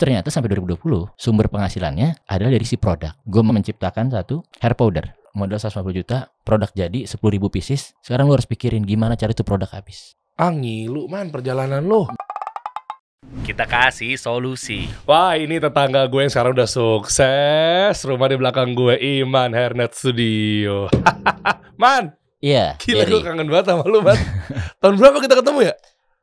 Ternyata sampai 2020 sumber penghasilannya adalah dari si produk. Gue menciptakan satu hair powder modal 150 juta, produk jadi 10 ribu pieces. Sekarang lu harus pikirin gimana cari tuh produk habis. Angi, ah, lu man perjalanan lu. Kita kasih solusi. Wah ini tetangga gue yang sekarang udah sukses. Rumah di belakang gue Iman Hernet Studio. man, Iya. Gila gue kangen banget sama lu, Bat. Tahun berapa kita ketemu ya?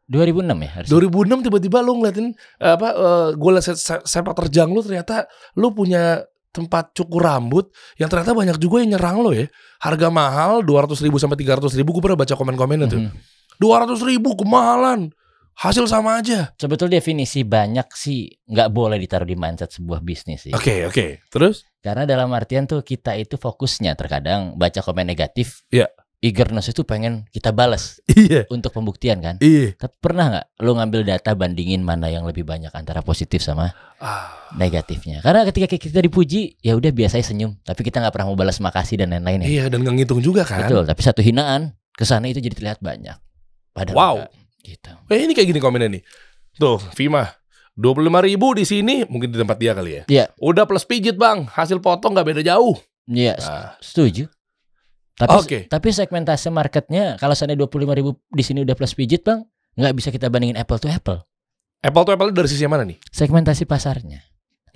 2006 ya harusnya. 2006 tiba-tiba lu ngeliatin eh, apa uh, eh, gue liat sepak terjang lu ternyata lu punya tempat cukur rambut yang ternyata banyak juga yang nyerang lo ya. Harga mahal 200 ribu sampai 300 ribu gue pernah baca komen komen itu Mm -hmm. 200 ribu kemahalan. Hasil sama aja. Sebetulnya definisi banyak sih nggak boleh ditaruh di mindset sebuah bisnis sih. Oke, okay, oke. Okay. Terus? Karena dalam artian tuh kita itu fokusnya terkadang baca komen negatif. ya Yeah eagerness itu pengen kita balas iya. untuk pembuktian kan. Iya. Tapi pernah nggak lo ngambil data bandingin mana yang lebih banyak antara positif sama ah. negatifnya? Karena ketika kita dipuji ya udah biasanya senyum, tapi kita nggak pernah mau balas makasih dan lain-lain ya. Iya dan nggak ngitung juga kan. Betul. Tapi satu hinaan kesana itu jadi terlihat banyak. Padahal wow. Kita. gitu. Eh ini kayak gini komennya nih. Tuh Vima, dua puluh lima ribu di sini mungkin di tempat dia kali ya. Iya. Udah plus pijit bang, hasil potong nggak beda jauh. Iya. Nah. Setuju. Tapi, okay. tapi segmentasi marketnya kalau seandainya 25 ribu di sini udah plus pijit bang, nggak bisa kita bandingin apple to apple. Apple to apple dari sisi mana nih? Segmentasi pasarnya.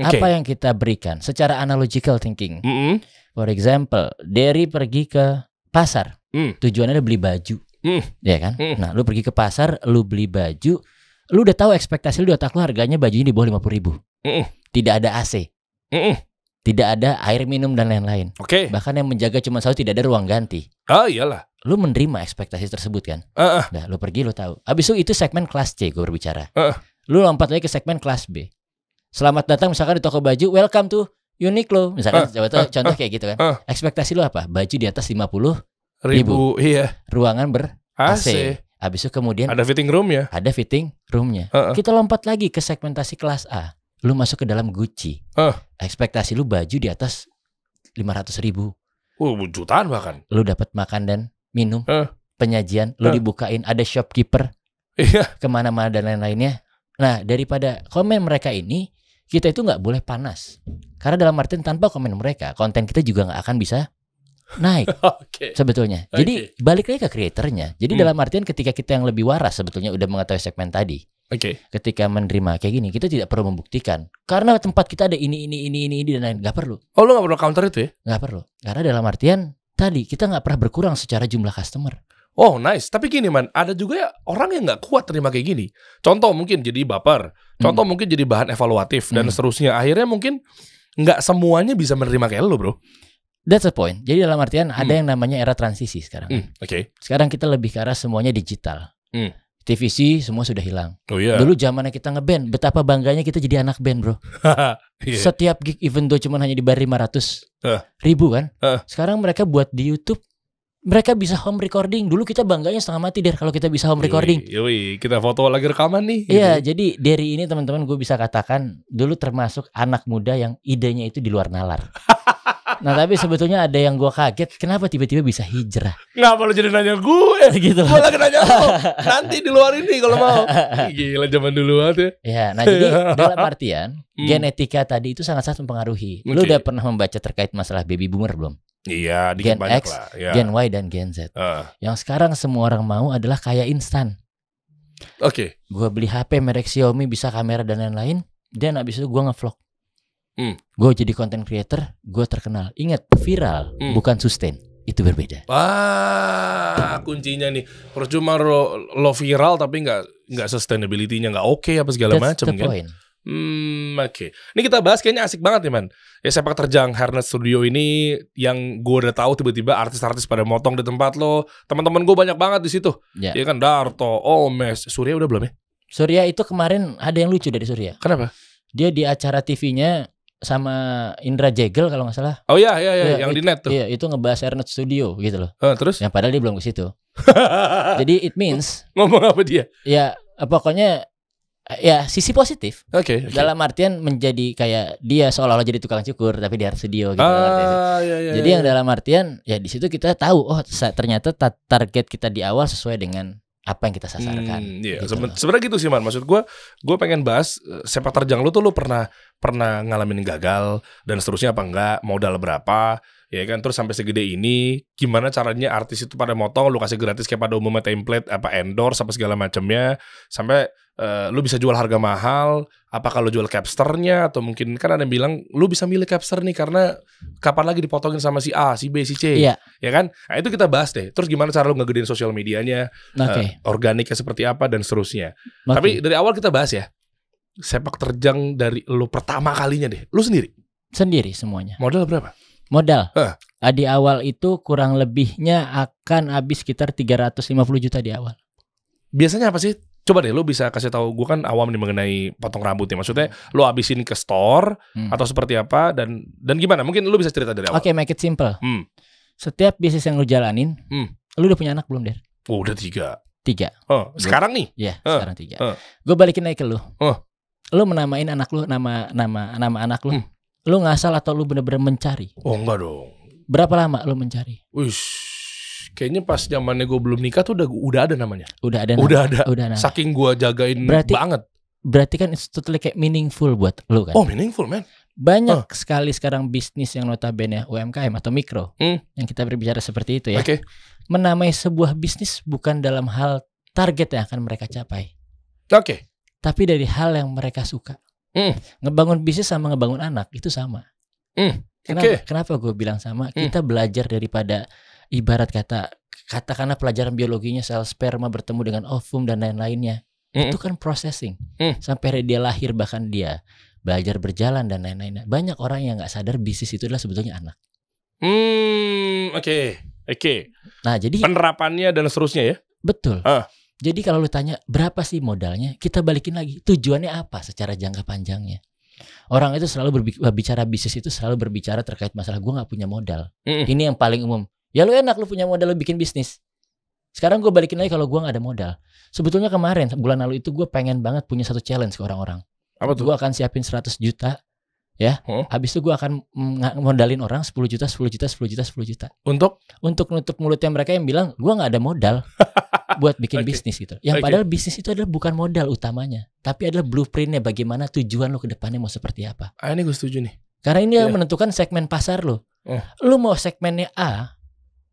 Okay. Apa yang kita berikan secara analogical thinking. Mm -hmm. For example, Derry pergi ke pasar. Mm. Tujuannya beli baju. Mm. Ya kan? Mm. Nah, lu pergi ke pasar, lu beli baju, lu udah tahu ekspektasi lu udah tahu harganya bajunya di bawah lima puluh ribu. Mm. Tidak ada AC. Mm -mm tidak ada air minum dan lain-lain. Oke. Okay. Bahkan yang menjaga cuma satu tidak ada ruang ganti. Ah iyalah. Lu menerima ekspektasi tersebut kan? Uh -uh. Nah, lu pergi lu tahu. Abis itu itu segmen kelas C gue berbicara. Uh -uh. Lu lompat lagi ke segmen kelas B. Selamat datang misalkan di toko baju, welcome to Uniqlo. Misalkan uh, uh, contoh kayak gitu kan. Uh. Ekspektasi lu apa? Baju di atas lima puluh ribu iya. Ruangan ber AC. AC. Abis itu kemudian ada fitting room ya. Ada fitting roomnya. Uh -uh. Kita lompat lagi ke segmentasi kelas A lu masuk ke dalam Gucci. Uh. Ekspektasi lu baju di atas 500 ribu. Uh, jutaan bahkan. Lu dapat makan dan minum, uh. penyajian, lu uh. dibukain, ada shopkeeper. Iya. Kemana-mana dan lain-lainnya. Nah, daripada komen mereka ini, kita itu nggak boleh panas. Karena dalam artian tanpa komen mereka, konten kita juga nggak akan bisa naik okay. sebetulnya. Jadi balik lagi ke kreatornya. Jadi hmm. dalam artian ketika kita yang lebih waras sebetulnya udah mengetahui segmen tadi. Oke. Okay. Ketika menerima kayak gini, kita tidak perlu membuktikan karena tempat kita ada ini ini ini ini ini dan lain nggak perlu. Oh lo nggak perlu counter itu ya? Nggak perlu karena dalam artian tadi kita nggak pernah berkurang secara jumlah customer. Oh nice, tapi gini man, ada juga ya orang yang nggak kuat terima kayak gini. Contoh mungkin jadi baper, contoh hmm. mungkin jadi bahan evaluatif dan dan hmm. seterusnya. Akhirnya mungkin nggak semuanya bisa menerima kayak lo bro. That's a point. Jadi dalam artian hmm. ada yang namanya era transisi sekarang. Hmm. Oke. Okay. Sekarang kita lebih ke arah semuanya digital. Hmm. TVC semua sudah hilang. Oh iya. Yeah. Dulu zamannya kita ngeband, betapa bangganya kita jadi anak band, Bro. yeah. Setiap gig event though cuma hanya dibayar 500 uh. ribu kan. Uh. Sekarang mereka buat di YouTube mereka bisa home recording. Dulu kita bangganya setengah mati deh kalau kita bisa home recording. Yoi, yoi. kita foto lagi rekaman nih. Iya, gitu. jadi dari ini teman-teman gue bisa katakan dulu termasuk anak muda yang idenya itu di luar nalar. Nah tapi sebetulnya ada yang gue kaget. Kenapa tiba-tiba bisa hijrah? Kenapa lo jadi nanya gue? Gitu. Gue lagi nanya lo. Nanti di luar ini kalau mau. Gila zaman dulu aja ya. ya. Nah jadi dalam artian hmm. genetika tadi itu sangat sangat mempengaruhi. Okay. Lo udah pernah membaca terkait masalah baby boomer belum? Iya, Gen X, Ya. Gen Y dan Gen Z. Uh. Yang sekarang semua orang mau adalah kayak instan. Oke. Okay. Gue beli HP merek Xiaomi bisa kamera dan lain-lain. Dan abis itu gue ngevlog mm. gue jadi content creator gue terkenal ingat viral mm. bukan sustain itu berbeda wah kuncinya nih percuma lo, lo viral tapi nggak nggak sustainability-nya nggak oke okay apa segala macam kan point. Hmm, oke. Okay. Ini kita bahas kayaknya asik banget nih, ya, man. Ya saya sepak terjang Hernet Studio ini yang gue udah tahu tiba-tiba artis-artis pada motong di tempat lo. Teman-teman gue banyak banget di situ. Ya. Iya Yeah. kan Darto, Omes, Surya udah belum ya? Surya itu kemarin ada yang lucu dari Surya. Kenapa? Dia di acara TV-nya sama Indra Jegel kalau nggak salah. Oh iya iya iya ya, yang it, di net tuh. Iya, itu ngebahas Ernest Studio gitu loh. Uh, terus? Yang padahal dia belum ke situ. Jadi it means ngomong apa dia? Ya, pokoknya ya sisi positif. Oke. Okay, okay. Dalam artian menjadi kayak dia seolah-olah jadi tukang cukur tapi di art studio gitu. Ah, iya, iya, iya jadi iya. yang dalam artian ya di situ kita tahu oh ternyata target kita di awal sesuai dengan apa yang kita sasarkan. Hmm, iya. gitu Sebenarnya gitu sih man. Maksud gue, gue pengen bahas eh, sepak terjang lu tuh lu pernah pernah ngalamin gagal dan seterusnya apa enggak, modal berapa, ya kan terus sampai segede ini gimana caranya artis itu pada motong lu kasih gratis kayak pada umumnya template apa endorse apa segala macamnya sampai uh, lu bisa jual harga mahal apa kalau jual capsternya atau mungkin kan ada yang bilang lu bisa milih capster nih karena kapan lagi dipotongin sama si A si B si C iya. ya kan nah, itu kita bahas deh terus gimana cara lu ngegedein sosial medianya eh, okay. uh, organiknya seperti apa dan seterusnya okay. tapi dari awal kita bahas ya sepak terjang dari lu pertama kalinya deh lu sendiri sendiri semuanya modal berapa Modal. Huh. Ah, di awal itu kurang lebihnya akan habis sekitar 350 juta di awal. Biasanya apa sih? Coba deh lu bisa kasih tahu gue kan awam nih mengenai potong rambut ya. Maksudnya lu habisin ke store hmm. atau seperti apa dan dan gimana? Mungkin lu bisa cerita dari awal. Oke, okay, make it simple. Hmm. Setiap bisnis yang lu jalanin, hmm. lo udah punya anak belum, Der? Oh, udah tiga. Tiga. Oh, sekarang nih? Iya, uh, sekarang tiga. Uh. Gue balikin naik ke lu. Oh. Uh. Lo menamain anak lu, nama nama nama anak lu. Hmm lu ngasal atau lu bener-bener mencari? Oh enggak dong. Berapa lama lu mencari? Wih, kayaknya pas zamannya gue belum nikah tuh udah udah ada namanya. Udah ada. Udah ada. Udah ada. Saking gue jagain berarti, banget. Berarti kan itu totally kayak meaningful buat lu kan? Oh meaningful man. Banyak huh. sekali sekarang bisnis yang notabene UMKM atau mikro hmm. yang kita berbicara seperti itu ya. Okay. Menamai sebuah bisnis bukan dalam hal target yang akan mereka capai. Oke. Okay. Tapi dari hal yang mereka suka. Mm. Ngebangun bisnis sama ngebangun anak itu sama. Mm. Kenapa? Okay. Kenapa gue bilang sama? Mm. Kita belajar daripada ibarat kata katakanlah pelajaran biologinya sel sperma bertemu dengan ovum dan lain-lainnya. Mm. Itu kan processing mm. sampai dia lahir bahkan dia belajar berjalan dan lain-lain. Banyak orang yang nggak sadar bisnis itu adalah sebetulnya anak. Hmm, oke, okay, oke. Okay. Nah, jadi penerapannya dan seterusnya ya. Betul. Uh. Jadi kalau lu tanya berapa sih modalnya, kita balikin lagi tujuannya apa secara jangka panjangnya. Orang itu selalu berbicara bisnis itu selalu berbicara terkait masalah gue nggak punya modal. Mm. Ini yang paling umum. Ya lu enak lu punya modal lu bikin bisnis. Sekarang gue balikin lagi kalau gue gak ada modal. Sebetulnya kemarin bulan lalu itu gue pengen banget punya satu challenge ke orang-orang. Apa tuh? Gue akan siapin 100 juta ya. Hmm? Habis itu gue akan modalin orang 10 juta, 10 juta, 10 juta, 10 juta. Untuk untuk nutup mulutnya mereka yang bilang gue nggak ada modal buat bikin okay. bisnis gitu. Yang okay. padahal bisnis itu adalah bukan modal utamanya, tapi adalah blueprintnya bagaimana tujuan lo ke depannya mau seperti apa. Ah ini gue setuju nih. Karena ini yeah. yang iya. menentukan segmen pasar lo. Oh. Lu mau segmennya A,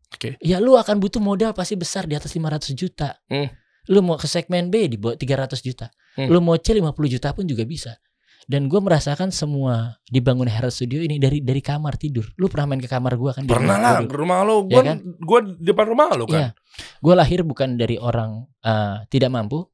okay. ya lo akan butuh modal pasti besar di atas 500 juta. Hmm. Lu mau ke segmen B dibuat 300 juta. Hmm. Lu mau C 50 juta pun juga bisa dan gue merasakan semua dibangun Hera Studio ini dari dari kamar tidur. Lu pernah main ke kamar gue kan? Pernah lah, ke rumah lo. Iya gue ya kan? gue depan rumah lo kan. Ya. Gue lahir bukan dari orang uh, tidak mampu.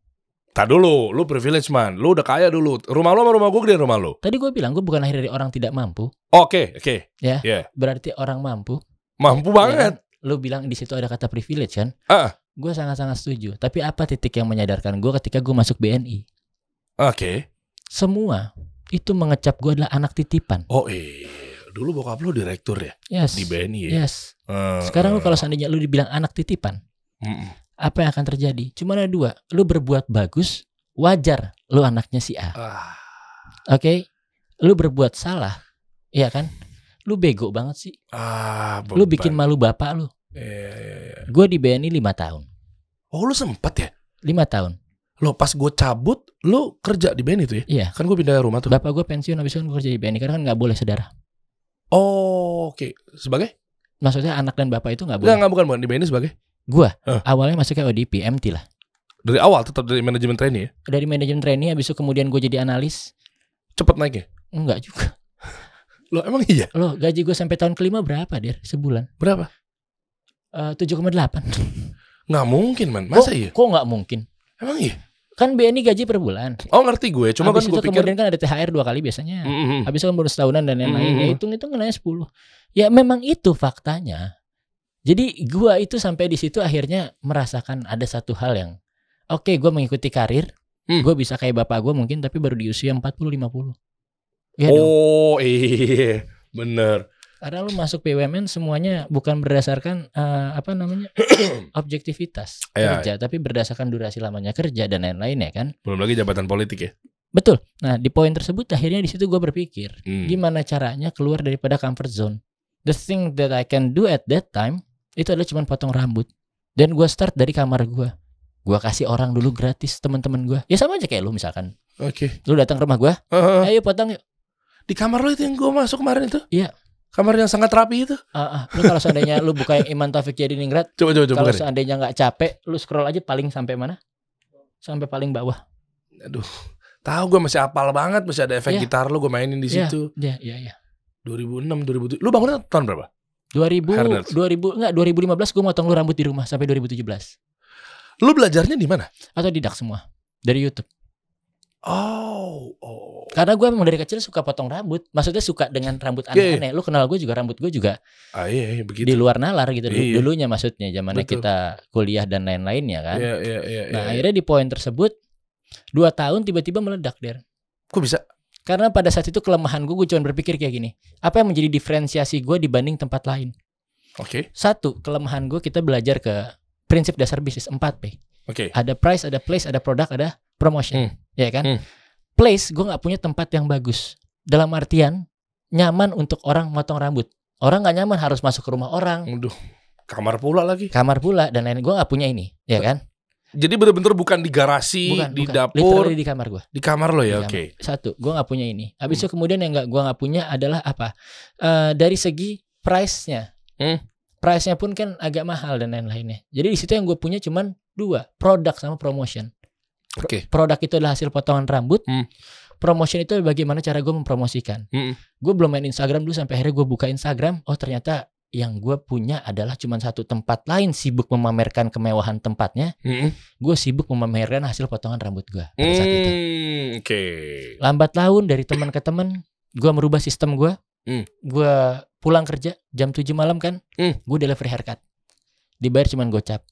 Tak dulu, lu privilege man, lu udah kaya dulu. Rumah lu sama rumah gue gede rumah lu. Tadi gue bilang gue bukan lahir dari orang tidak mampu. Oke, okay, oke. Okay, Ya. Yeah. Berarti orang mampu. Mampu ya kan? banget. Ya Lu bilang di situ ada kata privilege kan? Ah. Uh. Gue sangat-sangat setuju. Tapi apa titik yang menyadarkan gue ketika gue masuk BNI? Oke. Okay semua itu mengecap gue adalah anak titipan. Oh eh, dulu bokap lo direktur ya? Yes. Di BNI ya? Yes. Uh, Sekarang uh, lu eh. kalau seandainya lu dibilang anak titipan, uh, uh. apa yang akan terjadi? Cuma ada dua, lu berbuat bagus, wajar lu anaknya si A. Uh. Oke, okay? lu berbuat salah, ya kan? Lu bego banget sih. Ah, uh, lu bikin malu bapak lu. Yeah, yeah, yeah. Gue di BNI lima tahun. Oh lu sempet ya? Lima tahun lo pas gue cabut, lo kerja di band itu ya? Iya. Kan gue pindah rumah tuh. Bapak gue pensiun abis itu kan gue kerja di band karena kan nggak boleh saudara. Oh, oke. Okay. Sebagai? Maksudnya anak dan bapak itu nggak boleh. Nggak, bukan bukan di band sebagai. Gue huh. awalnya masuknya ODP, MT lah. Dari awal tetap dari manajemen training ya? Dari manajemen trainee abis itu kemudian gue jadi analis. Cepet naik ya Enggak juga. Lo emang iya? Lo gaji gue sampai tahun kelima berapa, Dir? Sebulan. Berapa? Eh, tujuh koma delapan. Nggak mungkin, man. Masa kok, iya? Kok nggak mungkin? Emang iya? Kan BNI gaji per bulan. Oh ngerti gue, cuma Habis kan gue pikir kemudian kan ada THR dua kali biasanya. Mm -hmm. Habis kan bonus tahunan dan lain-lain. Mm -hmm. Ya mm. hitung itu kenanya sepuluh. Ya memang itu faktanya. Jadi gue itu sampai di situ akhirnya merasakan ada satu hal yang oke, okay, gue mengikuti karir, hmm. gue bisa kayak bapak gue mungkin tapi baru di usia empat puluh lima puluh. Iya oh, dong. iya. Bener. Karena lu masuk BUMN semuanya bukan berdasarkan uh, apa namanya objektivitas ya, kerja, ya. tapi berdasarkan durasi lamanya kerja dan lain-lain ya kan. Belum lagi jabatan politik ya. Betul. Nah di poin tersebut akhirnya di situ gue berpikir hmm. gimana caranya keluar daripada comfort zone. The thing that I can do at that time itu adalah cuma potong rambut. Dan gue start dari kamar gue. Gue kasih orang dulu gratis teman-teman gue. Ya sama aja kayak lu misalkan. Oke. Okay. Lu datang ke rumah gue. Uh -huh. Ayo potong yuk. Di kamar lu itu yang gue masuk kemarin itu? Iya kamar yang sangat rapi itu. Uh, uh. Lu kalau seandainya lu buka yang Iman Taufik jadi Ningrat, coba coba coba. Kalau seandainya nggak capek, lu scroll aja paling sampai mana? Sampai paling bawah. Aduh, tahu gue masih apal banget, masih ada efek yeah. gitar lu gue mainin di iya. situ. Iya, yeah, iya, yeah, iya. Yeah. 2006, 2007. Lu bangunnya tahun berapa? 2000, 2000 enggak 2015 gue motong lu rambut di rumah sampai 2017. Lu belajarnya di mana? Atau didak semua dari YouTube. Oh, oh. Karena gue emang dari kecil suka potong rambut. Maksudnya suka dengan rambut iya, iya. aneh-aneh. Yeah, Lu kenal gue juga rambut gue juga. Ah yeah, iya, begitu. Di luar nalar gitu yeah, yeah. dulunya maksudnya zamannya kita kuliah dan lain lain ya kan. nah, yeah, akhirnya di poin tersebut dua tahun tiba-tiba meledak, Der. Kok bisa? Karena pada saat itu kelemahan gue, gue cuma berpikir kayak gini. Apa yang menjadi diferensiasi gue dibanding tempat lain? Oke. Okay. Satu, kelemahan gue kita belajar ke prinsip dasar bisnis empat p Oke. Okay. Ada price, ada place, ada produk, ada promotion, hmm. ya kan? Hmm. Place gue nggak punya tempat yang bagus. Dalam artian nyaman untuk orang motong rambut. Orang nggak nyaman harus masuk ke rumah orang. Aduh, kamar pula lagi. Kamar pula dan lain. Gue nggak punya ini, ya kan? Jadi bener-bener bukan di garasi, bukan, di bukan. dapur, Literally di kamar gue. Di kamar lo ya, oke. Okay. Satu, gue nggak punya ini. Abis hmm. itu kemudian yang nggak gue nggak punya adalah apa? Uh, dari segi price-nya, hmm. price-nya pun kan agak mahal dan lain-lainnya. Jadi di situ yang gue punya cuman dua, produk sama promotion okay. Produk itu adalah hasil potongan rambut. Hmm. Promotion itu bagaimana cara gue mempromosikan. Hmm. Gue belum main Instagram dulu sampai akhirnya gue buka Instagram. Oh ternyata yang gue punya adalah cuma satu tempat lain sibuk memamerkan kemewahan tempatnya. Hmm. Gue sibuk memamerkan hasil potongan rambut gue hmm. Oke. Okay. Lambat laun dari teman ke teman, gue merubah sistem gue. Hmm. Gue pulang kerja jam 7 malam kan, hmm. gue delivery haircut. Dibayar cuma gocap.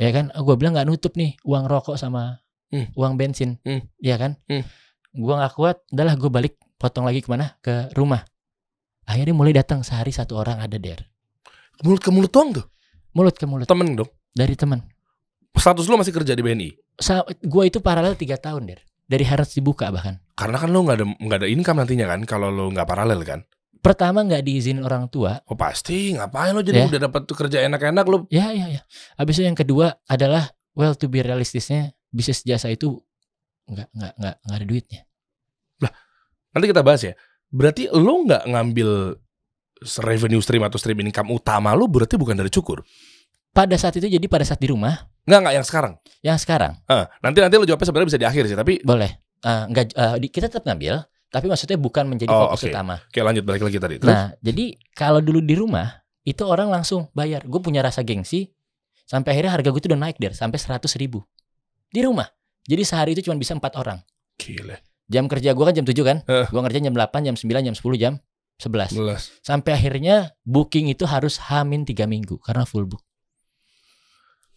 Ya kan, gue bilang nggak nutup nih uang rokok sama hmm. uang bensin, hmm. ya kan? Hmm. Gue nggak kuat, adalah gue balik potong lagi kemana? Ke rumah. Akhirnya mulai datang sehari satu orang ada der. Mulut ke mulut doang tuh? Mulut ke mulut. Temen dong? Dari temen. Status lo masih kerja di BNI? Sa gue itu paralel tiga tahun der. Dari harus dibuka bahkan. Karena kan lo nggak ada nggak ada income nantinya kan kalau lo nggak paralel kan? pertama nggak diizinin orang tua. Oh pasti, ngapain lo jadi ya. udah dapat kerja enak-enak lo? Ya ya ya. Abis itu yang kedua adalah well to be realistisnya bisnis jasa itu nggak nggak nggak nggak ada duitnya. Nah, nanti kita bahas ya. Berarti lo nggak ngambil revenue stream atau stream income utama lo berarti bukan dari cukur. Pada saat itu jadi pada saat di rumah. Nggak nggak yang sekarang. Yang sekarang. Uh, nanti nanti lo jawabnya sebenarnya bisa di akhir sih tapi. Boleh. Uh, nggak uh, kita tetap ngambil tapi maksudnya bukan menjadi oh, fokus okay. utama. Oke lanjut balik lagi tadi. Nah, Terus? Nah jadi kalau dulu di rumah itu orang langsung bayar. Gue punya rasa gengsi sampai akhirnya harga gue tuh udah naik deh sampai seratus ribu. Di rumah. Jadi sehari itu cuma bisa empat orang. Gila. Jam kerja gue kan jam 7 kan? Uh. Eh. Gue kerja jam 8, jam 9, jam 10, jam 11. 11. Sampai akhirnya booking itu harus hamin tiga minggu karena full book.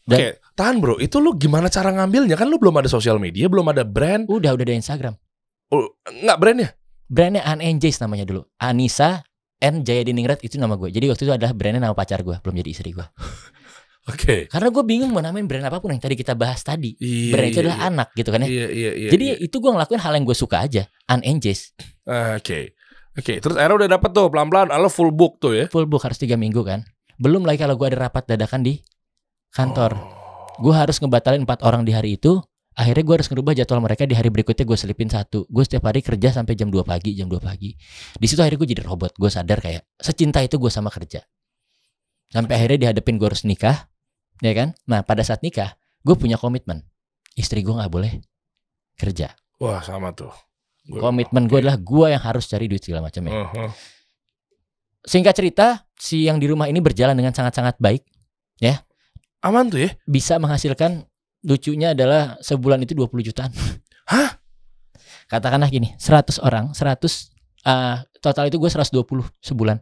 Dan, Oke, tahan bro. Itu lu gimana cara ngambilnya? Kan lu belum ada sosial media, belum ada brand. Udah, udah ada Instagram. Uh, oh, enggak brandnya? Brandnya An namanya dulu. Anissa N Jaya Diningrat itu nama gue. Jadi waktu itu adalah brandnya nama pacar gue, belum jadi istri gue. Oke. Okay. Karena gue bingung mau namain brand apapun yang tadi kita bahas tadi. Iya, brand itu iya, adalah iya. anak gitu kan ya. Iya, iya, iya, Jadi iya. itu gue ngelakuin hal yang gue suka aja. unenges. Oke. Uh, Oke. Okay. okay. Terus akhirnya udah dapet tuh pelan-pelan. Lo full book tuh ya. Full book harus tiga minggu kan. Belum lagi kalau gue ada rapat dadakan di kantor. Oh. Gue harus ngebatalin empat orang di hari itu. Akhirnya gue harus ngerubah jadwal mereka di hari berikutnya gue selipin satu. Gue setiap hari kerja sampai jam 2 pagi, jam 2 pagi. Di situ akhirnya gue jadi robot. Gue sadar kayak secinta itu gue sama kerja. Sampai akhirnya dihadapin gue harus nikah ya kan? Nah pada saat nikah, gue punya komitmen. Istri gue nggak boleh kerja. Wah sama tuh. Gua, komitmen gue adalah gue yang harus cari duit segala macam ya. Uh -huh. Singkat cerita, si yang di rumah ini berjalan dengan sangat-sangat baik, ya. Aman tuh ya. Bisa menghasilkan lucunya adalah sebulan itu 20 jutaan. Hah? Katakanlah gini, 100 orang, 100 uh, ah, total itu gue 120 sebulan.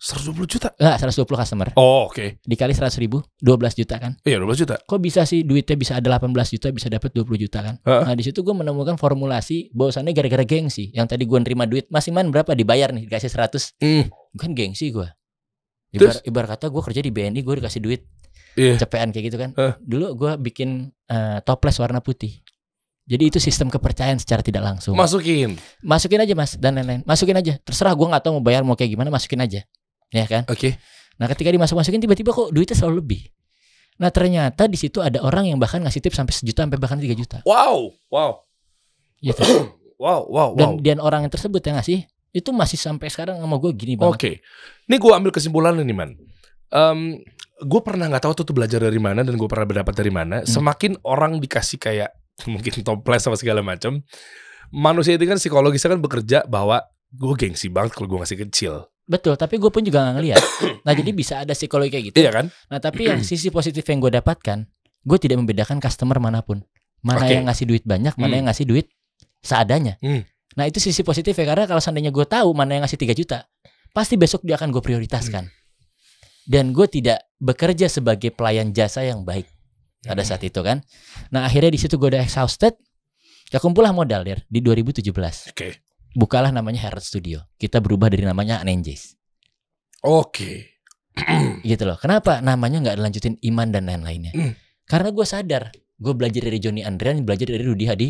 120 juta? Enggak, 120 customer. Oh, oke. Okay. Dikali 100 ribu, 12 juta kan? Iya, 12 juta. Kok bisa sih duitnya bisa ada 18 juta, bisa dapat 20 juta kan? Uh -huh. Nah, di situ gue menemukan formulasi bahwasannya gara-gara gengsi. Yang tadi gue nerima duit, Mas Iman berapa dibayar nih? Dikasih 100. Mm. Kan gengsi gue. Ibar, ibar kata gue kerja di BNI, gue dikasih duit. Yeah. Iya. Cepean kayak gitu kan. Uh. Dulu gue bikin uh, toples warna putih. Jadi itu sistem kepercayaan secara tidak langsung. Masukin. Masukin aja mas dan lain-lain. Masukin aja. Terserah gue gak tau mau bayar mau kayak gimana. Masukin aja ya kan? Oke. Okay. Nah, ketika dimasuk-masukin tiba-tiba kok duitnya selalu lebih. Nah, ternyata di situ ada orang yang bahkan ngasih tip sampai sejuta sampai bahkan tiga juta. Wow, wow. Gitu. Iya, wow, wow, wow. Dan, dan orang yang tersebut yang ngasih itu masih sampai sekarang sama gue gini banget. Oke, okay. ini gue ambil kesimpulan nih man. Um, gue pernah nggak tahu tuh, tuh belajar dari mana dan gue pernah berdapat dari mana. Hmm. Semakin orang dikasih kayak mungkin toples sama segala macam, manusia itu kan psikologisnya kan bekerja bahwa gue gengsi banget kalau gue ngasih kecil. Betul, tapi gue pun juga gak ngeliat. Nah jadi bisa ada psikologi kayak gitu. Iya kan? Nah tapi yang sisi positif yang gue dapatkan, gue tidak membedakan customer manapun. Mana okay. yang ngasih duit banyak, mana hmm. yang ngasih duit seadanya. Hmm. Nah itu sisi positif ya, karena kalau seandainya gue tahu mana yang ngasih 3 juta, pasti besok dia akan gue prioritaskan. Hmm. Dan gue tidak bekerja sebagai pelayan jasa yang baik pada saat itu kan. Nah akhirnya di situ gue udah exhausted, ya kumpulah modal ya di 2017. Oke. Okay bukalah namanya Herald Studio. Kita berubah dari namanya Nenjes. Oke. Okay. gitu loh. Kenapa namanya nggak dilanjutin Iman dan lain-lainnya? Mm. Karena gue sadar, gue belajar dari Joni Andrian, belajar dari Rudi Hadi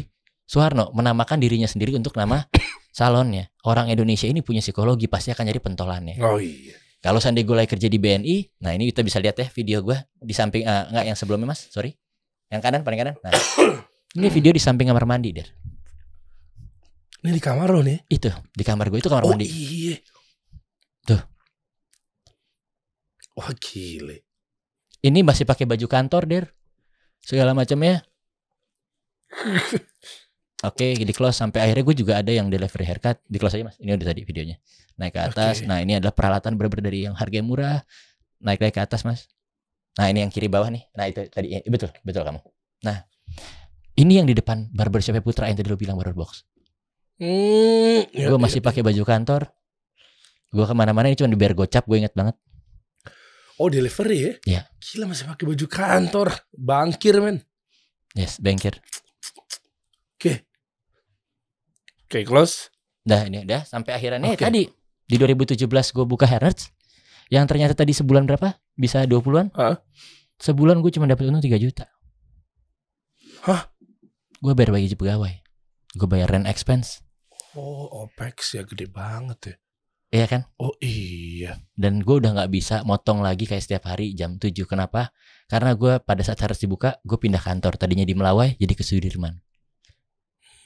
Soeharno, menamakan dirinya sendiri untuk nama salonnya. Orang Indonesia ini punya psikologi, pasti akan jadi pentolannya. Oh iya. Kalau sandi gue lagi kerja di BNI, nah ini kita bisa lihat ya video gue di samping uh, eh, enggak yang sebelumnya mas, sorry, yang kanan paling kanan. Nah, ini video di samping kamar mandi der. Ini di kamar lo nih? Itu di kamar gue itu kamar oh, mandi. Iya. Tuh. Wah gile. Ini masih pakai baju kantor, Der. Segala ya. Oke, okay, di close sampai akhirnya gue juga ada yang delivery haircut. Di close aja mas, ini udah tadi videonya. Naik ke atas. Okay. Nah ini adalah peralatan berber dari yang harga murah. Naik naik ke atas mas. Nah ini yang kiri bawah nih. Nah itu tadi ya, betul betul kamu. Nah ini yang di depan barbershop Putra yang tadi lo bilang barber box. Mm, gue ya, masih ya, ya. pakai baju kantor. Gue kemana-mana ini cuma dibayar gocap. Gue inget banget. Oh delivery ya? Iya. Gila masih pakai baju kantor. Bangkir men. Yes, bangkir. Oke. Okay. Oke, okay, close. Dah ini udah sampai akhirnya okay. tadi di 2017 gue buka Hertz. yang ternyata tadi sebulan berapa? Bisa 20-an? Uh. Sebulan gue cuma dapat untung 3 juta. Hah? Gue bayar bagi pegawai. Gue bayar rent expense. Oh, OPEX ya gede banget ya. Iya kan? Oh iya. Dan gue udah nggak bisa motong lagi kayak setiap hari jam 7. Kenapa? Karena gue pada saat harus dibuka, gue pindah kantor. Tadinya di Melawai, jadi ke Sudirman.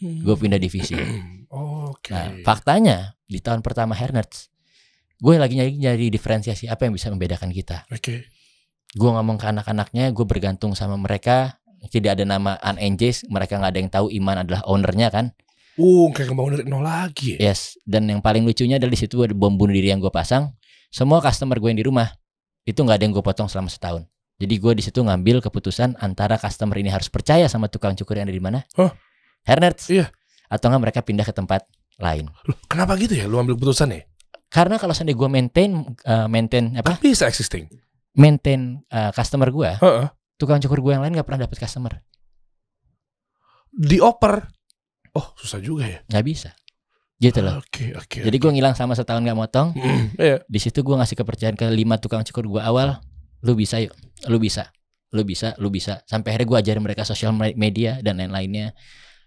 Hmm. Gue pindah divisi. Oke. Okay. Nah, faktanya di tahun pertama Hernertz, gue lagi nyari nyari diferensiasi apa yang bisa membedakan kita. Oke. Okay. Gue ngomong ke anak-anaknya, gue bergantung sama mereka. Tidak ada nama unengaged, mereka nggak ada yang tahu Iman adalah ownernya kan. Uh, kayak ngebangun dari nol lagi. Ya? Yes. Dan yang paling lucunya adalah di situ ada bom bunuh diri yang gue pasang. Semua customer gue yang di rumah itu nggak ada yang gue potong selama setahun. Jadi gue di situ ngambil keputusan antara customer ini harus percaya sama tukang cukur yang ada di mana, huh? Hernet, iya. atau nggak mereka pindah ke tempat lain. Loh, kenapa gitu ya? Lu ambil keputusan ya? Karena kalau sendiri gue maintain, uh, maintain apa? Tapi kan bisa existing. Maintain uh, customer gue, uh -uh. tukang cukur gue yang lain nggak pernah dapet customer. Dioper oh susah juga ya Gak bisa gitu loh. Oke, okay, oke. Okay, Jadi gue ngilang sama setahun gak motong. Iya. Di situ gue ngasih kepercayaan ke lima tukang cukur gue awal, lu bisa yuk, lu bisa, lu bisa, lu bisa. Sampai akhirnya gue ajarin mereka sosial media dan lain-lainnya.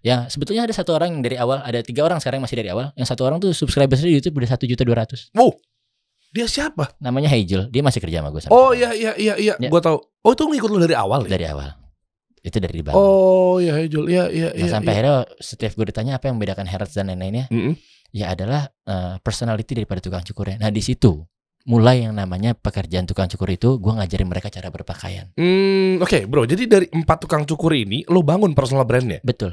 Ya sebetulnya ada satu orang yang dari awal, ada tiga orang sekarang masih dari awal. Yang satu orang tuh subscriber di YouTube udah satu juta dua ratus. Wow, dia siapa? Namanya Hazel, dia masih kerja sama gue. oh iya iya iya iya, ya. gue tau. Oh itu ngikut lu dari awal ya? Dari awal itu dari Bali. Oh iya, iya Jul, iya iya. Nah, iya, sampai ya. akhirnya setiap gue ditanya apa yang membedakan Harrods dan lain-lainnya, mm -hmm. ya adalah uh, personality daripada tukang cukurnya. Nah di situ mulai yang namanya pekerjaan tukang cukur itu gue ngajarin mereka cara berpakaian. Hmm, Oke okay, bro, jadi dari empat tukang cukur ini lo bangun personal brandnya? Betul,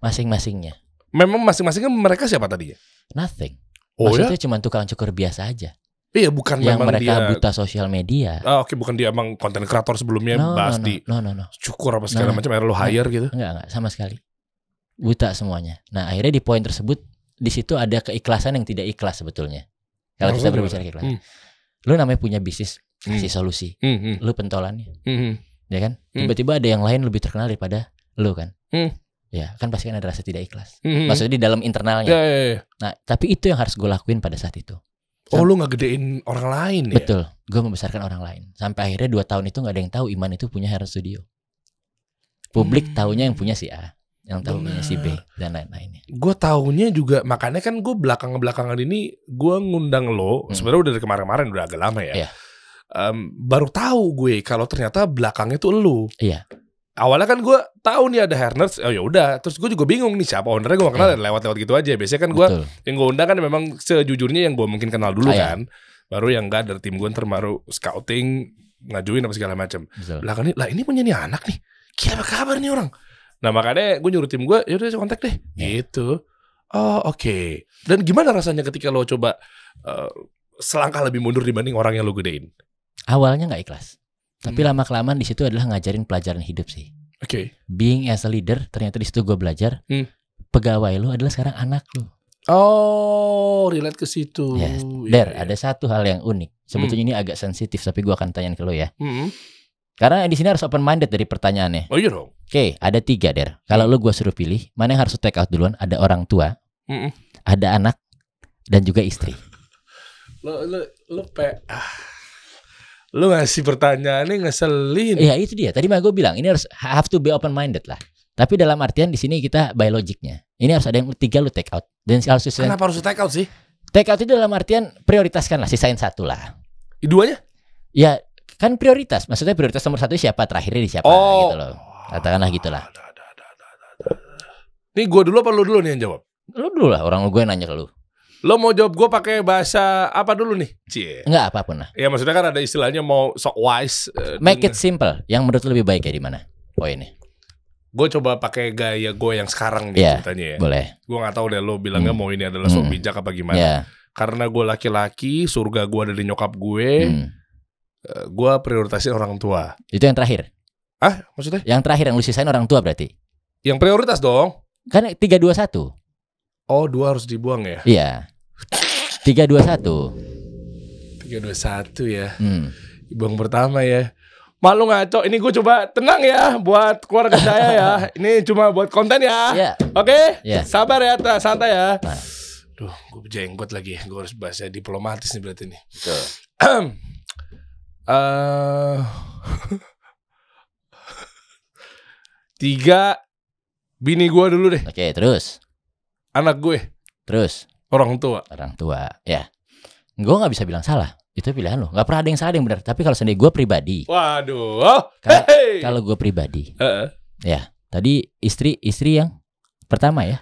masing-masingnya. Memang masing-masingnya mereka siapa tadi ya? Nothing. Oh, Maksudnya ya? cuma tukang cukur biasa aja. Iya bukan yang memang mereka dia, buta sosial media. Oh, Oke okay, bukan dia emang konten kreator sebelumnya no, bahas no, no, no, no, no. cukur apa segala no, macam, akhirnya lo hire no, gitu? Enggak enggak sama sekali buta semuanya. Nah akhirnya di poin tersebut di situ ada keikhlasan yang tidak ikhlas sebetulnya. Kalau kita oh, berbicara iya. ikhlas. hmm. lo namanya punya bisnis hmm. kasih hmm. solusi, hmm, hmm. lo pentolannya, hmm. hmm. ya kan? Hmm. Tiba-tiba ada yang lain lebih terkenal daripada lo kan? Hmm. Ya kan pasti kan ada rasa tidak ikhlas. Hmm. Maksudnya di dalam internalnya. Ya, ya, ya. Nah tapi itu yang harus gue lakuin pada saat itu. Oh lu nggak gedein orang lain ya? Betul, gue membesarkan orang lain. Sampai akhirnya dua tahun itu gak ada yang tahu Iman itu punya Hair Studio. Publik hmm. taunya yang punya si A, yang tahu punya si B dan lain lain Gue taunya juga makanya kan gue belakang belakangan ini gue ngundang lo. Hmm. Sebenarnya udah dari kemarin-kemarin udah agak lama ya. Yeah. Iya. Um, baru tahu gue kalau ternyata belakangnya tuh lo. Iya awalnya kan gue tahu nih ada Herners oh ya udah terus gue juga bingung nih siapa ownernya gue gak kenal iya. dan lewat-lewat gitu aja biasanya kan gue yang gue undang kan memang sejujurnya yang gue mungkin kenal dulu Ayah. Iya. kan baru yang gak dari tim gue termaru scouting ngajuin apa segala macam lah kan lah ini punya nih anak nih Kira apa kabar nih orang nah makanya gue nyuruh tim gue yaudah kontak deh yeah. gitu oh oke okay. dan gimana rasanya ketika lo coba uh, selangkah lebih mundur dibanding orang yang lo gedein awalnya nggak ikhlas tapi hmm. lama kelamaan di situ adalah ngajarin pelajaran hidup sih. Oke. Okay. Being as a leader ternyata di situ gue belajar. Hmm. Pegawai lo adalah sekarang anak lo. Oh, relate ke situ. Yes. yeah, yeah. ada satu hal yang unik. Sebetulnya hmm. ini agak sensitif, tapi gue akan tanya ke lo ya. Hmm. Karena di sini harus open minded dari pertanyaannya. Oh iya dong. Oke, okay, ada tiga der. Kalau lo gue suruh pilih, mana yang harus take out duluan? Ada orang tua, hmm. ada anak, dan juga istri. lo lo lo pe. Ah. Lu ngasih pertanyaan ini ngeselin. Iya itu dia. Tadi mah gue bilang ini harus have to be open minded lah. Tapi dalam artian di sini kita by logicnya Ini harus ada yang tiga lu take out. Dan harus sesuai. Kenapa harus take out sih? Take out itu dalam artian prioritaskan lah sisain satu lah. Duanya? Ya kan prioritas. Maksudnya prioritas nomor satu siapa terakhirnya di siapa gitu oh. gitu loh. Katakanlah gitulah. ini gue dulu apa lu dulu nih yang jawab? Lu dulu lah orang gue nanya ke lu. Lo mau jawab gue pakai bahasa apa dulu nih? Cie. Enggak apapun lah. Ya maksudnya kan ada istilahnya mau sok wise. Eh, Make it simple. Yang menurut lo lebih baik ya di mana? Oh ini. Gue coba pakai gaya gue yang sekarang nih yeah, ceritanya ya. Boleh. Gue nggak tahu deh lo bilangnya hmm. mau ini adalah sok hmm. bijak apa gimana. Yeah. Karena gue laki-laki, surga gue ada di nyokap gue. Hmm. Eh, gue prioritasin orang tua. Itu yang terakhir. Ah, maksudnya? Yang terakhir yang lu sisain orang tua berarti. Yang prioritas dong. Kan tiga dua satu. Oh, dua harus dibuang ya? Iya. Tiga dua satu. Tiga dua satu ya. Hmm. Bang pertama ya. Malu ngaco, ini gue coba tenang ya buat keluarga saya ya. Ini cuma buat konten ya. Yeah. Oke, okay? Ya. yeah. sabar ya, santai ya. Nah. Duh, gue jenggot lagi. Gue harus bahasa diplomatis nih berarti nih. Eh. tiga bini gue dulu deh. Oke, okay, terus. Anak gue. Terus orang tua orang tua ya gue nggak bisa bilang salah itu pilihan lo nggak pernah ada yang salah yang benar tapi kalau sendiri gue pribadi waduh oh, kalau hey. gue pribadi uh -uh. ya tadi istri istri yang pertama ya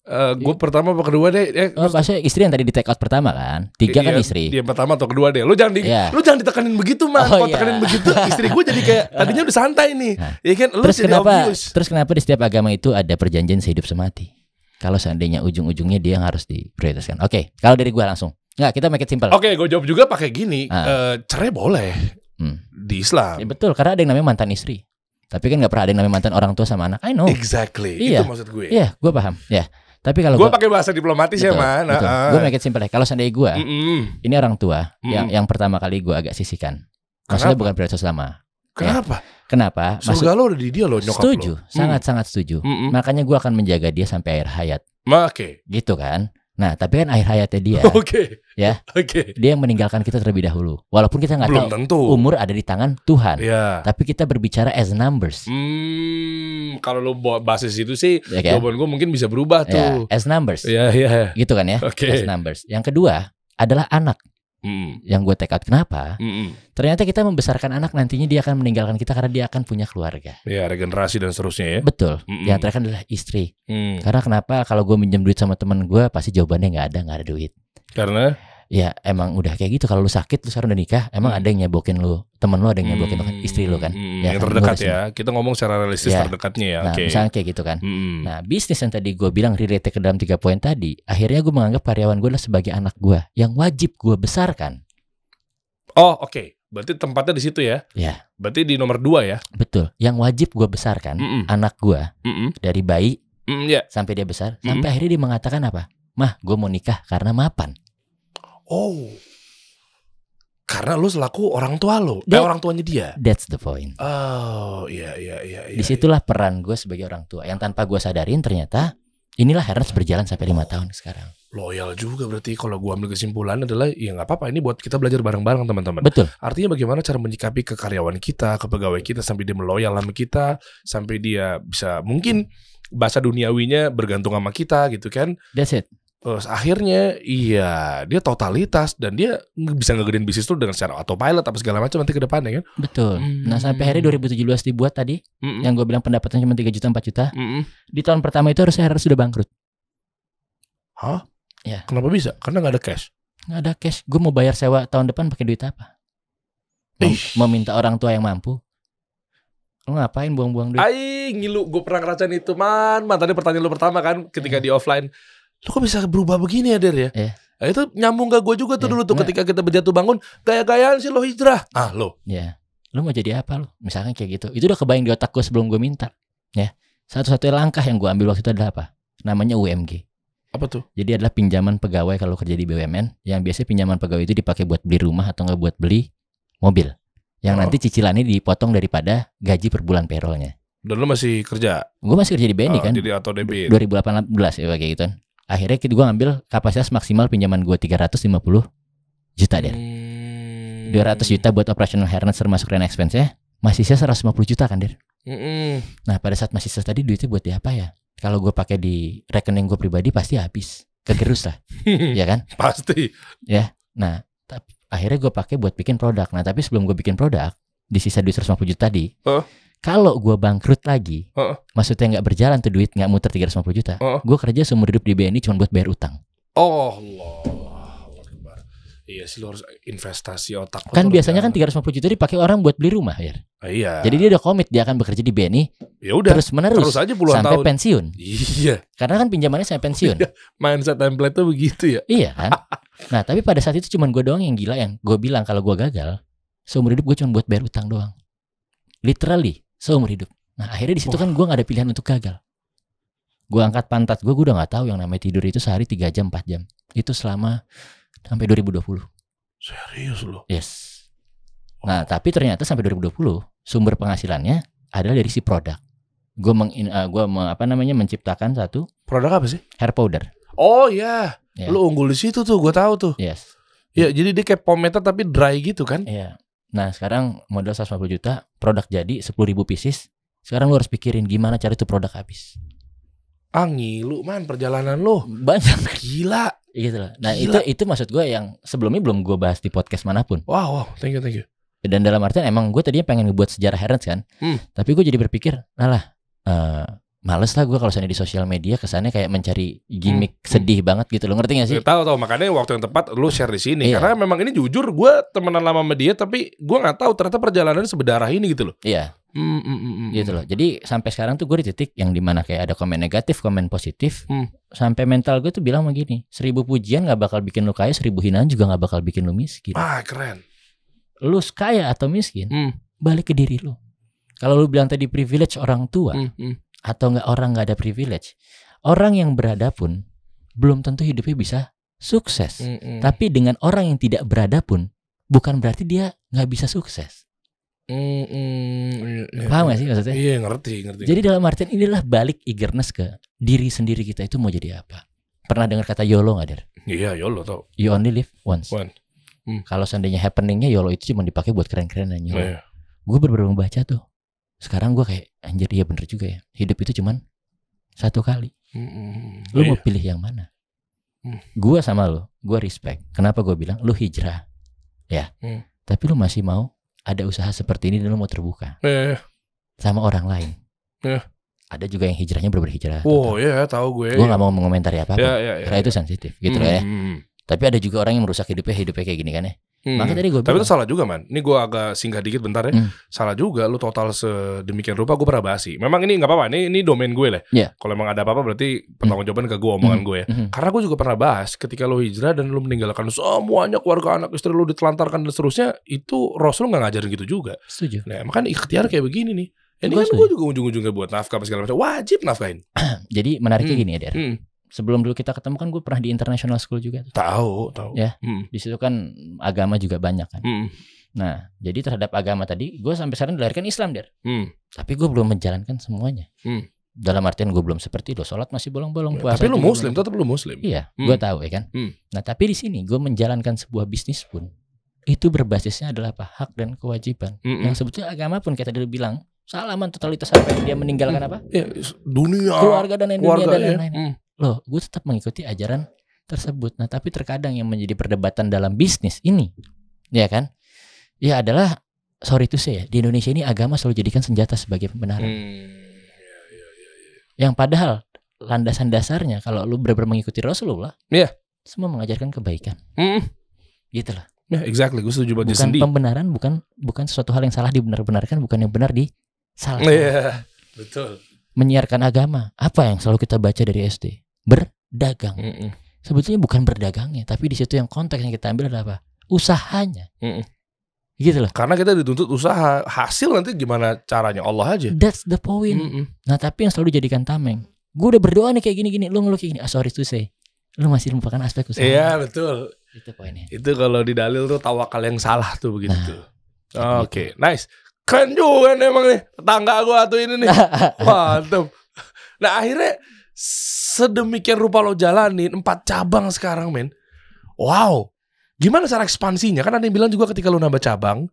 Uh, eh, gue pertama apa kedua deh ya, oh, maksudnya istri yang tadi di take out pertama kan tiga kan iya, kan istri yang pertama atau kedua deh Lu jangan di yeah. lo jangan ditekanin begitu mah oh, kalau yeah. tekanin begitu istri gue jadi kayak tadinya udah santai nih nah. Iya kan Lu terus jadi kenapa terus kenapa di setiap agama itu ada perjanjian sehidup semati kalau seandainya ujung-ujungnya dia yang harus diprioritaskan. Oke, okay, kalau dari gue langsung. Enggak, kita make it simple. Oke, okay, gue jawab juga pakai gini. Uh. Uh, cerai boleh hmm. di Islam. Ya, betul, karena ada yang namanya mantan istri. Tapi kan nggak pernah ada yang namanya mantan orang tua sama anak. I know. Exactly. Iya. Itu maksud gue. Iya, gue paham. Ya. Tapi kalau gue pakai bahasa diplomatis ya, betul, ya man. Uh. Ah, ah. Gue make it simple. Kalau seandainya gue, mm -mm. ini orang tua mm -mm. yang yang pertama kali gue agak sisihkan. Maksudnya Kenapa? bukan prioritas selama. Ya. Kenapa? Ya. Kenapa? Surga Maksud, lo udah di dia loh nyokap Setuju, sangat-sangat hmm. setuju. Mm -mm. Makanya gue akan menjaga dia sampai akhir hayat. Oke. Okay. Gitu kan? Nah, tapi kan akhir hayatnya dia. Oke. Okay. Ya. Oke. Okay. Dia yang meninggalkan kita terlebih dahulu. Walaupun kita nggak tahu tentu. umur ada di tangan Tuhan. Yeah. Tapi kita berbicara as numbers. Hmm, kalau lo buat basis itu sih ya kan? jawaban gue mungkin bisa berubah ya, tuh. Yeah, as numbers. Iya, yeah, iya. Yeah. Gitu kan ya? Oke. Okay. As numbers. Yang kedua adalah anak. Mm. Yang gue take out kenapa? Mm Ternyata kita membesarkan anak nantinya dia akan meninggalkan kita karena dia akan punya keluarga. Ya regenerasi dan seterusnya ya. Betul. Mm Yang terakhir adalah istri. Mm. Karena kenapa? Kalau gue minjem duit sama teman gue pasti jawabannya nggak ada nggak ada duit. Karena ya emang udah kayak gitu kalau lu sakit lu sekarang udah nikah emang hmm. ada yang nyebokin lu temen lu ada yang hmm, nyebokin hmm. istri lu kan hmm. ya, yang kan? terdekat ya kita ngomong secara realistis ya. terdekatnya ya nah, okay. misalnya kayak gitu kan hmm. hmm. nah bisnis yang tadi gue bilang relate ke dalam tiga poin tadi akhirnya gue menganggap karyawan gue adalah sebagai anak gue yang wajib gue besarkan oh oke okay. berarti tempatnya di situ ya ya berarti di nomor dua ya betul yang wajib gue besarkan mm anak gue mm dari bayi mm yeah. sampai dia besar mm sampai akhirnya dia mengatakan apa mah gue mau nikah karena mapan Oh. Karena lu selaku orang tua lo, eh, That, eh, orang tuanya dia. That's the point. Oh, iya iya iya. iya, iya. Disitulah iya. peran gue sebagai orang tua yang tanpa gue sadarin ternyata inilah Hearns berjalan sampai lima oh. tahun sekarang. Loyal juga berarti kalau gue ambil kesimpulan adalah ya nggak apa-apa ini buat kita belajar bareng-bareng teman-teman. Betul. Artinya bagaimana cara menyikapi ke karyawan kita, ke pegawai kita sampai dia meloyal sama kita, sampai dia bisa mungkin bahasa duniawinya bergantung sama kita gitu kan. That's it. Terus akhirnya iya dia totalitas dan dia bisa ngegedein bisnis itu dengan secara autopilot apa segala macam nanti ke depannya kan. Betul. Mm. Nah hmm. sampai hari 2017 dibuat tadi mm -mm. yang gue bilang pendapatannya cuma 3 juta 4 juta. Mm -mm. Di tahun pertama itu harusnya harus sudah bangkrut. Hah? Ya. Kenapa bisa? Karena nggak ada cash. Nggak ada cash. Gue mau bayar sewa tahun depan pakai duit apa? Mau minta orang tua yang mampu. Lu ngapain buang-buang duit? Aing ngilu gue pernah ngerasain itu man. Man tadi pertanyaan lu pertama kan ketika yeah. di offline lu kok bisa berubah begini ya Der ya? Yeah. Nah, itu nyambung ke gue juga tuh yeah. dulu tuh nah. ketika kita berjatuh bangun gaya-gayaan sih lo hijrah. Ah lo. Ya. Yeah. Lo mau jadi apa lo? Misalkan kayak gitu. Itu udah kebayang di otak gue sebelum gue minta. Ya. Satu-satunya langkah yang gue ambil waktu itu adalah apa? Namanya UMG. Apa tuh? Jadi adalah pinjaman pegawai kalau kerja di BUMN yang biasanya pinjaman pegawai itu dipakai buat beli rumah atau nggak buat beli mobil. Yang oh. nanti cicilannya dipotong daripada gaji per bulan payrollnya. Dan lu masih kerja? Gue masih kerja di BNI oh, kan. Jadi atau debit. 2018 ya kayak gitu kan akhirnya kita gue ngambil kapasitas maksimal pinjaman gue 350 juta deh hmm. 200 juta buat operational harness termasuk rent expense ya masih sisa 150 juta kan der mm nah pada saat masih sisa tadi duitnya buat apa ya kalau gue pakai di rekening gue pribadi pasti habis kegerus lah ya kan pasti ya nah akhirnya gue pakai buat bikin produk nah tapi sebelum gue bikin produk di sisa duit 150 juta tadi oh kalau gue bangkrut lagi, uh -uh. maksudnya nggak berjalan tuh duit nggak muter 350 juta, uh -uh. gue kerja seumur hidup di BNI cuma buat bayar utang. Oh Allah. Iya sih lo harus investasi otak. Kan biasanya kan 350 kan. juta dipakai orang buat beli rumah ya. Iya. Jadi dia udah komit dia akan bekerja di BNI. Ya udah. Terus menerus. Terus aja puluhan sampai tahun. pensiun. Iya. Karena kan pinjamannya sampai pensiun. Iya. Mindset template tuh begitu ya. Iya kan. nah tapi pada saat itu cuma gue doang yang gila yang gue bilang kalau gue gagal seumur hidup gue cuma buat bayar utang doang. Literally seumur hidup. Nah akhirnya di situ kan gue gak ada pilihan untuk gagal. Gue angkat pantat gue, gue udah gak tahu yang namanya tidur itu sehari tiga jam empat jam. Itu selama sampai 2020. Serius loh? Yes. Wow. Nah tapi ternyata sampai 2020 sumber penghasilannya adalah dari si produk. Gue meng, uh, gua meng, eh, apa namanya menciptakan satu produk apa sih? Hair powder. Oh ya, yeah. yeah. lu unggul di situ tuh, gue tahu tuh. Yes. Ya, jadi dia kayak pomade tapi dry gitu kan? Iya. Nah, sekarang modal 150 juta, produk jadi 10 ribu pieces. Sekarang lu harus pikirin gimana cari tuh produk habis. Angi ah, lu man perjalanan lu. Banyak. Gila. Iya, gitu lah. Nah, Gila. itu itu maksud gue yang sebelumnya belum gue bahas di podcast manapun. Wow, wow. Thank you, thank you. Dan dalam artian emang gue tadinya pengen ngebuat sejarah Herons kan. Hmm. Tapi gue jadi berpikir, nah lah, uh, eh, males lah gue kalau sana di sosial media kesannya kayak mencari gimmick hmm. sedih banget gitu lo ngerti gak sih? Ya, tahu tahu makanya waktu yang tepat lu share di sini iya. karena memang ini jujur gue temenan lama sama dia tapi gue nggak tahu ternyata perjalanan sebedarah ini gitu loh. Iya. Mm, mm, mm, mm. Gitu hmm. loh. Jadi sampai sekarang tuh gue di titik yang dimana kayak ada komen negatif, komen positif, mm. sampai mental gue tuh bilang begini, seribu pujian nggak bakal bikin lu kaya, seribu hinaan juga nggak bakal bikin lu miskin. Ah keren. Lu kaya atau miskin, mm. balik ke diri lu. Kalau lu bilang tadi privilege orang tua. Mm, mm atau nggak orang nggak ada privilege, orang yang berada pun belum tentu hidupnya bisa sukses. Mm -mm. Tapi dengan orang yang tidak berada pun bukan berarti dia nggak bisa sukses. Mm -mm. Paham iya. gak sih maksudnya? Iya ngerti, ngerti. Jadi dalam artian inilah balik eagerness ke diri sendiri kita itu mau jadi apa. Pernah dengar kata YOLO nggak Der? Iya YOLO tau. You only live once. One. Hmm. Kalau seandainya happeningnya YOLO itu cuma dipakai buat keren kerenan aja. Oh, iya. Gue baru-baru membaca tuh sekarang gue kayak anjir dia bener juga ya hidup itu cuman satu kali hmm lu oh, mau iya. pilih yang mana mm. gue sama lo gue respect kenapa gue bilang lu hijrah ya mm. tapi lu masih mau ada usaha seperti ini dan lu mau terbuka yeah, eh. sama orang lain yeah. ada juga yang hijrahnya berbeda hijrah oh iya tahu gue gue nggak mau mengomentari apa apa yeah, yeah, yeah, karena yeah. itu ya. sensitif gitu mm-hmm. ya hmm, hmm, hmm. tapi ada juga orang yang merusak hidupnya hidupnya kayak gini kan ya Hmm. Makanya tadi gue Tapi itu salah juga man. Ini gue agak singgah dikit bentar ya. Hmm. Salah juga lu total sedemikian rupa gue pernah bahas sih. Memang ini gak apa-apa. Ini ini domain gue lah. Yeah. Kalau emang ada apa-apa berarti pertanggung jawaban ke gue omongan hmm. gue ya. Hmm. Karena gue juga pernah bahas ketika lu hijrah dan lu meninggalkan semuanya keluarga anak istri lu ditelantarkan dan seterusnya itu Rasul gak ngajarin gitu juga. Setuju. Nah makanya ikhtiar kayak begini nih. Ini kan gue juga ujung-ujungnya buat nafkah segala macam. Wajib nafkahin. Jadi menariknya hmm. gini ya Der. Hmm sebelum dulu kita ketemu kan gue pernah di international school juga tuh. Tahu, tahu. Ya. Hmm. Di situ kan agama juga banyak kan. Hmm. Nah, jadi terhadap agama tadi, gue sampai sekarang dilahirkan Islam, Der. Hmm. Tapi gue belum menjalankan semuanya. Hmm. Dalam artian gue belum seperti lo, sholat masih bolong-bolong, ya, Tapi lo muslim, tetap lo muslim. Iya, hmm. gue tahu ya kan. Hmm. Nah, tapi di sini gue menjalankan sebuah bisnis pun, itu berbasisnya adalah apa? Hak dan kewajiban. Hmm. hmm. Yang sebetulnya agama pun kayak tadi lo bilang, salaman totalitas sampai dia meninggalkan apa? Ya, dunia. Keluarga dan lain-lain loh gue tetap mengikuti ajaran tersebut. Nah tapi terkadang yang menjadi perdebatan dalam bisnis ini, ya kan, ya adalah sorry itu ya di Indonesia ini agama selalu jadikan senjata sebagai pembenaran. Hmm. Yang padahal landasan dasarnya kalau lu benar-benar mengikuti Rasulullah, yeah. semua mengajarkan kebaikan. Mm. Gitu lah. Ya, yeah, exactly. Gue setuju banget. Bukan pembenaran, bukan bukan sesuatu hal yang salah dibenar-benarkan, bukan yang benar di salah. Iya, yeah, betul. Menyiarkan agama, apa yang selalu kita baca dari SD? berdagang. Mm -mm. Sebetulnya bukan berdagangnya, tapi di situ yang konteks yang kita ambil adalah apa? Usahanya. Mm -mm. Gitu loh. Karena kita dituntut usaha, hasil nanti gimana caranya Allah aja. That's the point. Mm -mm. Nah, tapi yang selalu dijadikan tameng. Gue udah berdoa nih kayak gini-gini, lu ngeluh kayak gini. Ah, sorry to say. Lu masih merupakan aspek usaha. Iya, betul. Itu poinnya. Itu kalau di dalil tuh tawakal yang salah tuh begitu. Nah, Oke, okay. Gitu. nice. Keren juga emang nih tetangga gue tuh ini nih. Mantap. Nah, akhirnya sedemikian rupa lo jalanin empat cabang sekarang men wow gimana cara ekspansinya kan ada yang bilang juga ketika lo nambah cabang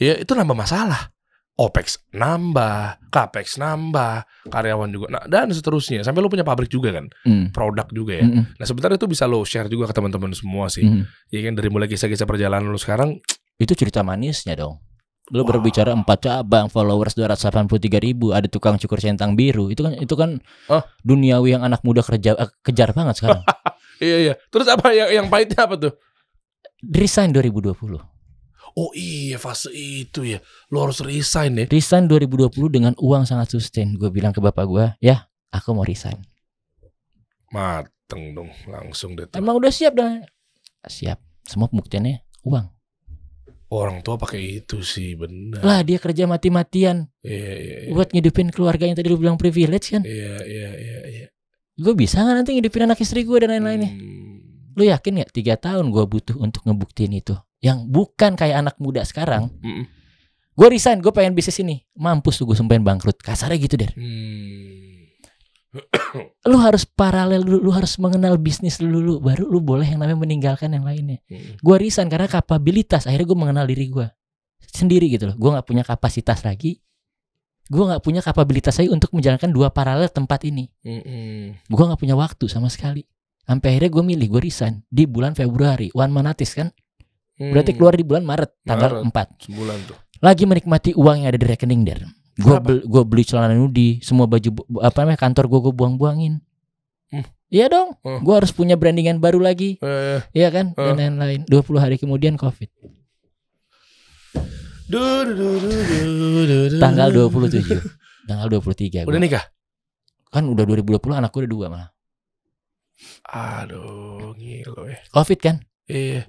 ya itu nambah masalah OPEX nambah, CAPEX nambah, karyawan juga, nah, dan seterusnya. Sampai lo punya pabrik juga kan, mm. produk juga ya. Mm hmm Nah sebentar itu bisa lo share juga ke teman-teman semua sih. Mm. Ya kan dari mulai kisah-kisah perjalanan lo sekarang. Itu cerita manisnya dong lu berbicara empat cabang followers dua ratus delapan puluh tiga ribu ada tukang cukur centang biru itu kan itu kan huh? duniawi yang anak muda kerja eh, kejar banget sekarang iya iya terus apa yang yang pahitnya apa tuh resign puluh. Oh iya fase itu ya Lo harus resign ya Resign puluh dengan uang sangat sustain Gue bilang ke bapak gue Ya aku mau resign Mateng dong langsung deh Emang udah siap dah Siap Semua buktinya uang orang tua pakai itu sih benar. Lah dia kerja mati-matian. Iya, iya, yeah. Buat ngidupin keluarga yang tadi lu bilang privilege kan? Iya, iya, iya, iya. Gue bisa nggak nanti ngidupin anak istri gue dan lain-lainnya? Hmm. Lu yakin nggak tiga tahun gue butuh untuk ngebuktiin itu? Yang bukan kayak anak muda sekarang. Mm -mm. Gue resign, gue pengen bisnis ini. Mampus tuh gue sumpahin bangkrut. Kasarnya gitu deh. Hmm. lu harus paralel dulu, lu harus mengenal bisnis lu dulu, baru lu boleh yang namanya meninggalkan yang lainnya. Hmm. Gua risan karena kapabilitas, akhirnya gue mengenal diri gue sendiri gitu loh. Gue nggak punya kapasitas lagi, gue nggak punya kapabilitas saya untuk menjalankan dua paralel tempat ini. Hmm. Gue nggak punya waktu sama sekali. Sampai akhirnya gue milih, gue resign di bulan Februari, one manatis kan. Hmm. Berarti mm. keluar di bulan Maret, tanggal Maret, 4 Sebulan tuh. Lagi menikmati uang yang ada di rekening der gue beli gue beli celana nudi semua baju apa namanya kantor gue gue buang-buangin hmm. Iya dong, hmm. Oh. gue harus punya brandingan baru lagi, eh, eh. iya kan, eh. dan lain-lain. 20 hari kemudian COVID. Du, du, du, du, du, du. Tanggal 27 Tanggal 23 gua. Udah nikah? Kan udah 2020 anak gue udah dua malah Aduh ngilu. ya eh. Covid kan? Iya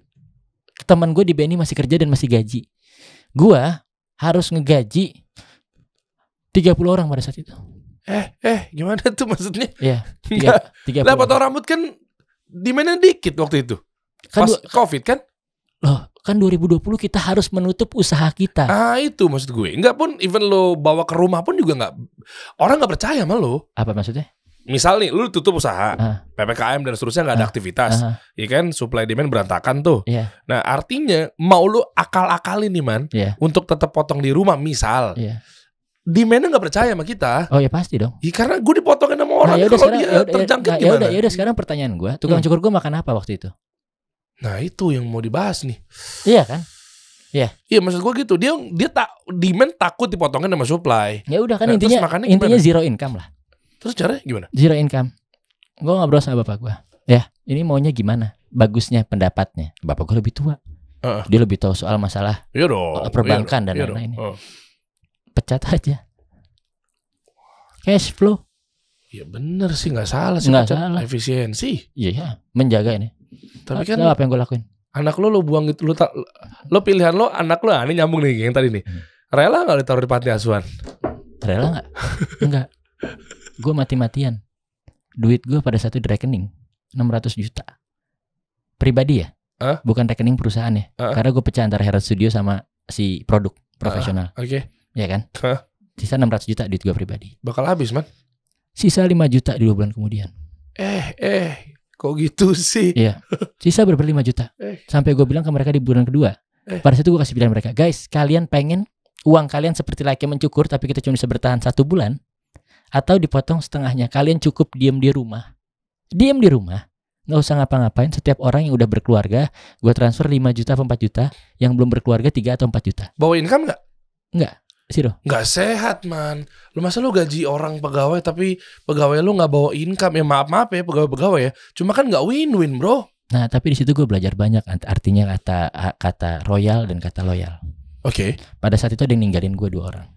teman gue di BNI masih kerja dan masih gaji Gue harus ngegaji Tiga puluh orang pada saat itu. Eh, eh, gimana tuh maksudnya? Iya. Tiga, tiga lah potong rambut kan di mana dikit waktu itu. Kan Pas COVID kan? Loh, kan 2020 kita harus menutup usaha kita. Ah, itu maksud gue. Enggak pun even lo bawa ke rumah pun juga enggak orang enggak percaya sama lo. Apa maksudnya? Misal nih, lu tutup usaha, uh. ppkm dan seterusnya nggak ada uh. aktivitas, uh. ya kan, supply demand berantakan tuh. Yeah. Nah artinya mau lo akal-akalin nih man, yeah. untuk tetap potong di rumah misal, yeah demandnya nggak percaya sama kita. Oh ya pasti dong. Ya, karena gue dipotongin sama orang. Nah, yaudah, kalau sekarang, dia yaudah, ya, terjangkit yaudah, ya gimana? Ya udah sekarang pertanyaan gue, tukang hmm. cukur gue makan apa waktu itu? Nah itu yang mau dibahas nih. Iya kan? Iya. Iya maksud gue gitu. Dia dia tak demand takut dipotongin sama supply. Ya udah kan nah, intinya intinya zero income lah. Terus caranya gimana? Zero income. Gue ngobrol sama bapak gue. Ya ini maunya gimana? Bagusnya pendapatnya. Bapak gue lebih tua. Uh. Dia lebih tahu soal masalah iya perbankan iya dan iya lain-lain. Iya pecat aja cash flow ya bener sih nggak salah sih nggak salah efisiensi iya yeah, menjaga ini tapi kan apa yang gue lakuin anak lo lo buang gitu lo tak lo pilihan lo anak lo ah, ini nyambung nih yang tadi nih hmm. rela nggak ditaruh di panti asuhan rela nggak nggak gue mati-matian duit gue pada satu di rekening 600 juta pribadi ya huh? bukan rekening perusahaan ya uh -uh. karena gue pecah antara Herald Studio sama si produk profesional uh -uh. oke okay ya kan? Hah? Sisa 600 juta duit gue pribadi. Bakal habis, man. Sisa 5 juta di 2 bulan kemudian. Eh, eh, kok gitu sih? Iya. Sisa berapa 5 juta. Eh. Sampai gue bilang ke mereka di bulan kedua. Eh. Pada situ gue kasih pilihan mereka, guys, kalian pengen uang kalian seperti laki mencukur tapi kita cuma bisa bertahan satu bulan atau dipotong setengahnya. Kalian cukup diem di rumah. Diem di rumah. Gak usah ngapa-ngapain. Setiap orang yang udah berkeluarga, gue transfer 5 juta atau 4 juta. Yang belum berkeluarga 3 atau 4 juta. Bawa income nggak? Enggak sih dong? Gak sehat man. Lu masa lu gaji orang pegawai tapi pegawai lu gak bawa income ya maaf maaf ya pegawai-pegawai ya. Cuma kan gak win-win bro. Nah tapi di situ gue belajar banyak artinya kata kata royal dan kata loyal. Oke. Okay. Pada saat itu ada yang ninggalin gue dua orang.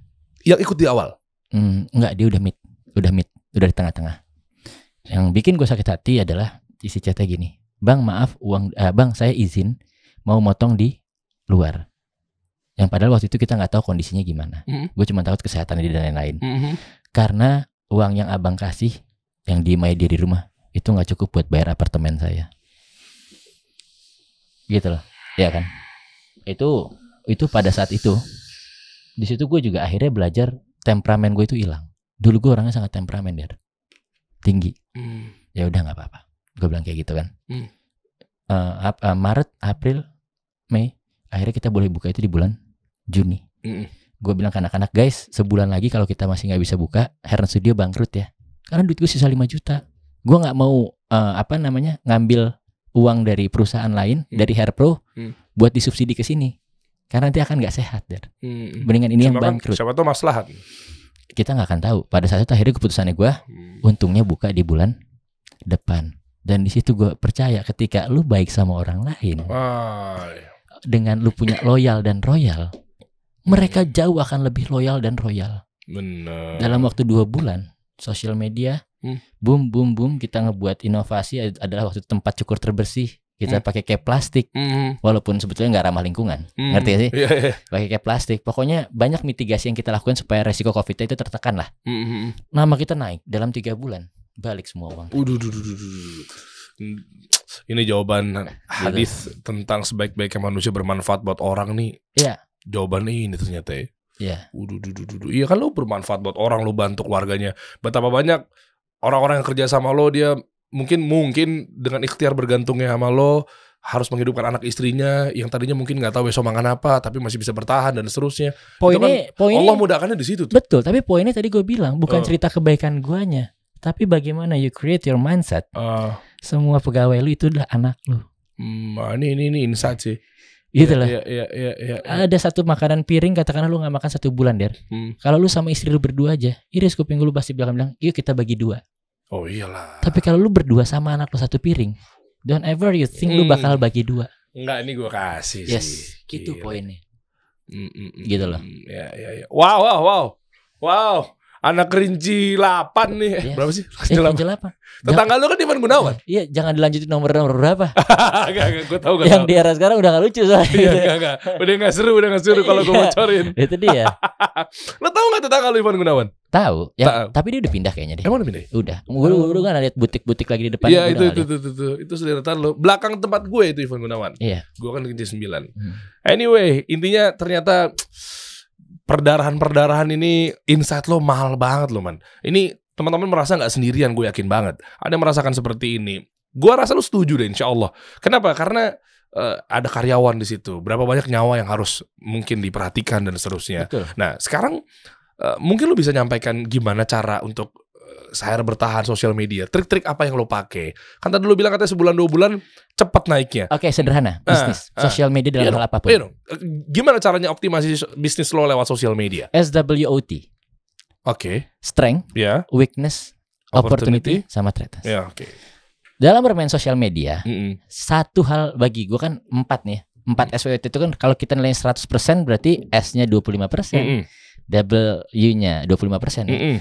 Yang ikut di awal? Hmm, enggak dia udah mid, udah mid, udah di tengah-tengah. Yang bikin gue sakit hati adalah isi chatnya gini, bang maaf uang, eh, bang saya izin mau motong di luar yang padahal waktu itu kita nggak tahu kondisinya gimana. Mm -hmm. Gue cuma takut kesehatan dia dan lain-lain. Mm -hmm. Karena uang yang abang kasih yang diimai dia di rumah itu nggak cukup buat bayar apartemen saya. Gitu loh, ya kan? Itu itu pada saat itu di situ gue juga akhirnya belajar temperamen gue itu hilang. Dulu gue orangnya sangat temperamen biar tinggi. Mm. Ya udah nggak apa-apa. Gue bilang kayak gitu kan. Mm. Uh, uh, Maret, April, Mei, akhirnya kita boleh buka itu di bulan Juni. Mm. Gue bilang ke anak-anak guys, sebulan lagi kalau kita masih nggak bisa buka, Heron Studio bangkrut ya. Karena duit gue sisa 5 juta. Gue nggak mau uh, apa namanya ngambil uang dari perusahaan lain mm. dari Herpro mm. buat disubsidi ke sini. Karena nanti akan nggak sehat, der. Mm. Mendingan ini siapa yang bangkrut. Kan, siapa tuh maslahat. Kita nggak akan tahu. Pada saat itu akhirnya keputusannya gue, mm. untungnya buka di bulan depan. Dan di situ gue percaya ketika lu baik sama orang lain, oh. dengan lu punya loyal dan royal, mereka jauh akan lebih loyal dan royal. Benar. Dalam waktu dua bulan, sosial media, hmm. boom, boom, boom, kita ngebuat inovasi adalah waktu tempat cukur terbersih. Kita hmm. pakai kayak plastik, hmm. walaupun sebetulnya nggak ramah lingkungan, hmm. ngerti sih? Yeah, yeah. Pakai kayak plastik. Pokoknya banyak mitigasi yang kita lakukan supaya resiko covid itu tertekan lah. Hmm. hmm, hmm. Nama kita naik dalam tiga bulan, balik semua uang. ini jawaban hadis gitu. tentang sebaik-baiknya manusia bermanfaat buat orang nih. Iya jawabannya ini ternyata ya. Iya. Yeah. Iya kan lo bermanfaat buat orang, lo bantu keluarganya. Betapa banyak orang-orang yang kerja sama lo dia mungkin mungkin dengan ikhtiar bergantungnya sama lo harus menghidupkan anak istrinya yang tadinya mungkin nggak tahu besok makan apa tapi masih bisa bertahan dan seterusnya. Kan poinnya kan poinnya Allah mudahkannya di situ tuh. Betul, tapi poinnya tadi gue bilang bukan uh. cerita kebaikan guanya, tapi bagaimana you create your mindset. Uh. Semua pegawai lu itu adalah anak lu. Hmm, ah, ini ini ini insight sih. Gitu iya, loh. Iya, iya, iya, iya. Ada satu makanan piring katakanlah lu nggak makan satu bulan, Der. Hmm. Kalau lu sama istri lu berdua aja, iris kuping lu pasti bilang bilang, "Yuk kita bagi dua." Oh iyalah. Tapi kalau lu berdua sama anak lu satu piring, don't ever you think hmm. lu bakal bagi dua. Enggak, ini gue kasih yes, sih. gitu poinnya. Mm, mm, gitu loh. Hmm, ya, ya, ya. Wow, wow, wow. Wow anak kerinci 8 nih. yeah. Berapa sih? Kerinci, 8, 8. Tetangga nah. lu kan Ivan Gunawan. Iya, jangan dilanjutin nomor-nomor berapa. gak, gak, gue tahu gak Yang tahu. di era sekarang udah gak lucu soalnya. Iya, gak, gak. Udah gak seru, udah gak seru kalau gue iya, bocorin. Itu dia. Lo tau gak tetangga lu Ivan Gunawan? Tahu, ya, Ta tapi dia udah pindah kayaknya deh. Emang udah pindah? Udah. Gue oh. udah kan liat butik-butik lagi di depan. Iya, itu, itu, itu, itu, itu, itu, sederetan lo. Belakang tempat gue itu Ivan Gunawan. Iya. Gue kan kerinci 9. Hmm. Anyway, intinya ternyata perdarahan-perdarahan ini insight lo mahal banget lo man. Ini teman-teman merasa nggak sendirian gue yakin banget. Ada yang merasakan seperti ini. Gue rasa lo setuju deh insya Allah. Kenapa? Karena uh, ada karyawan di situ. Berapa banyak nyawa yang harus mungkin diperhatikan dan seterusnya. Betul. Nah sekarang uh, mungkin lo bisa nyampaikan gimana cara untuk saya bertahan sosial media? Trik-trik apa yang lo pakai? Kan tadi lo bilang katanya sebulan dua bulan cepat naiknya. Oke, okay, sederhana. Ah, bisnis, uh, uh, sosial media dalam you ya know, hal apapun. You ya know, gimana caranya optimasi bisnis lo lewat sosial media? SWOT. Oke. Okay. Strength, yeah. weakness, opportunity, opportunity sama threat. Ya, yeah, oke. Okay. Dalam bermain sosial media, mm -hmm. satu hal bagi gue kan empat nih. empat -hmm. SWOT itu kan kalau kita nilai 100% berarti S-nya 25%, mm -hmm. double U-nya 25%. Mm -hmm. Ya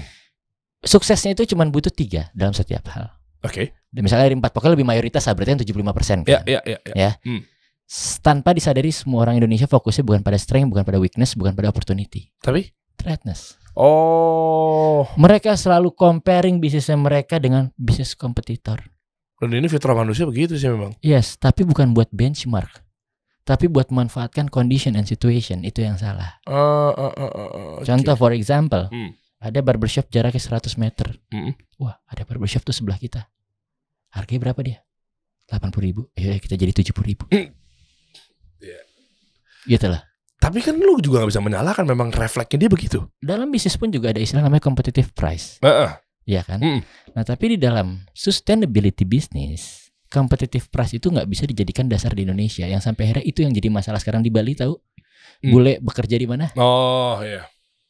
suksesnya itu cuma butuh tiga dalam setiap hal. Oke. Okay. Misalnya dari empat pokoknya lebih mayoritas berarti yang 75 persen. Iya, iya, iya. Ya. Hmm. Tanpa disadari semua orang Indonesia fokusnya bukan pada strength, bukan pada weakness, bukan pada opportunity. Tapi? Threatness. Oh. Mereka selalu comparing bisnisnya mereka dengan bisnis kompetitor. Dan ini fitrah manusia begitu sih memang. Yes, tapi bukan buat benchmark tapi buat memanfaatkan condition and situation itu yang salah. Uh, eh, uh, eh, uh, eh, uh, okay. Contoh, for example, hmm ada barbershop jaraknya 100 meter. Mm -hmm. Wah, ada barbershop tuh sebelah kita. Harganya berapa dia? 80 ribu. Eh, kita jadi 70 ribu. Mm. Yeah. Iya gitu lah. Tapi kan lu juga gak bisa menyalahkan memang refleksnya dia begitu. Dalam bisnis pun juga ada istilah namanya competitive price. Uh -uh. Ya kan? Mm. Nah, tapi di dalam sustainability bisnis, competitive price itu nggak bisa dijadikan dasar di Indonesia. Yang sampai akhirnya itu yang jadi masalah sekarang di Bali tahu? Mm. Bule bekerja di mana? Oh, iya. Yeah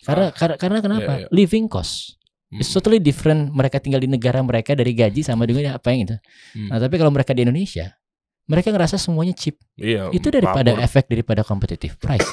karena ah. karena, iya, kenapa? Yeah, yeah. Living cost. It's hmm. totally different mereka tinggal di negara mereka dari gaji sama dengan apa yang itu. Hmm. Nah, tapi kalau mereka di Indonesia, mereka ngerasa semuanya cheap. Iya, itu daripada efek daripada competitive price.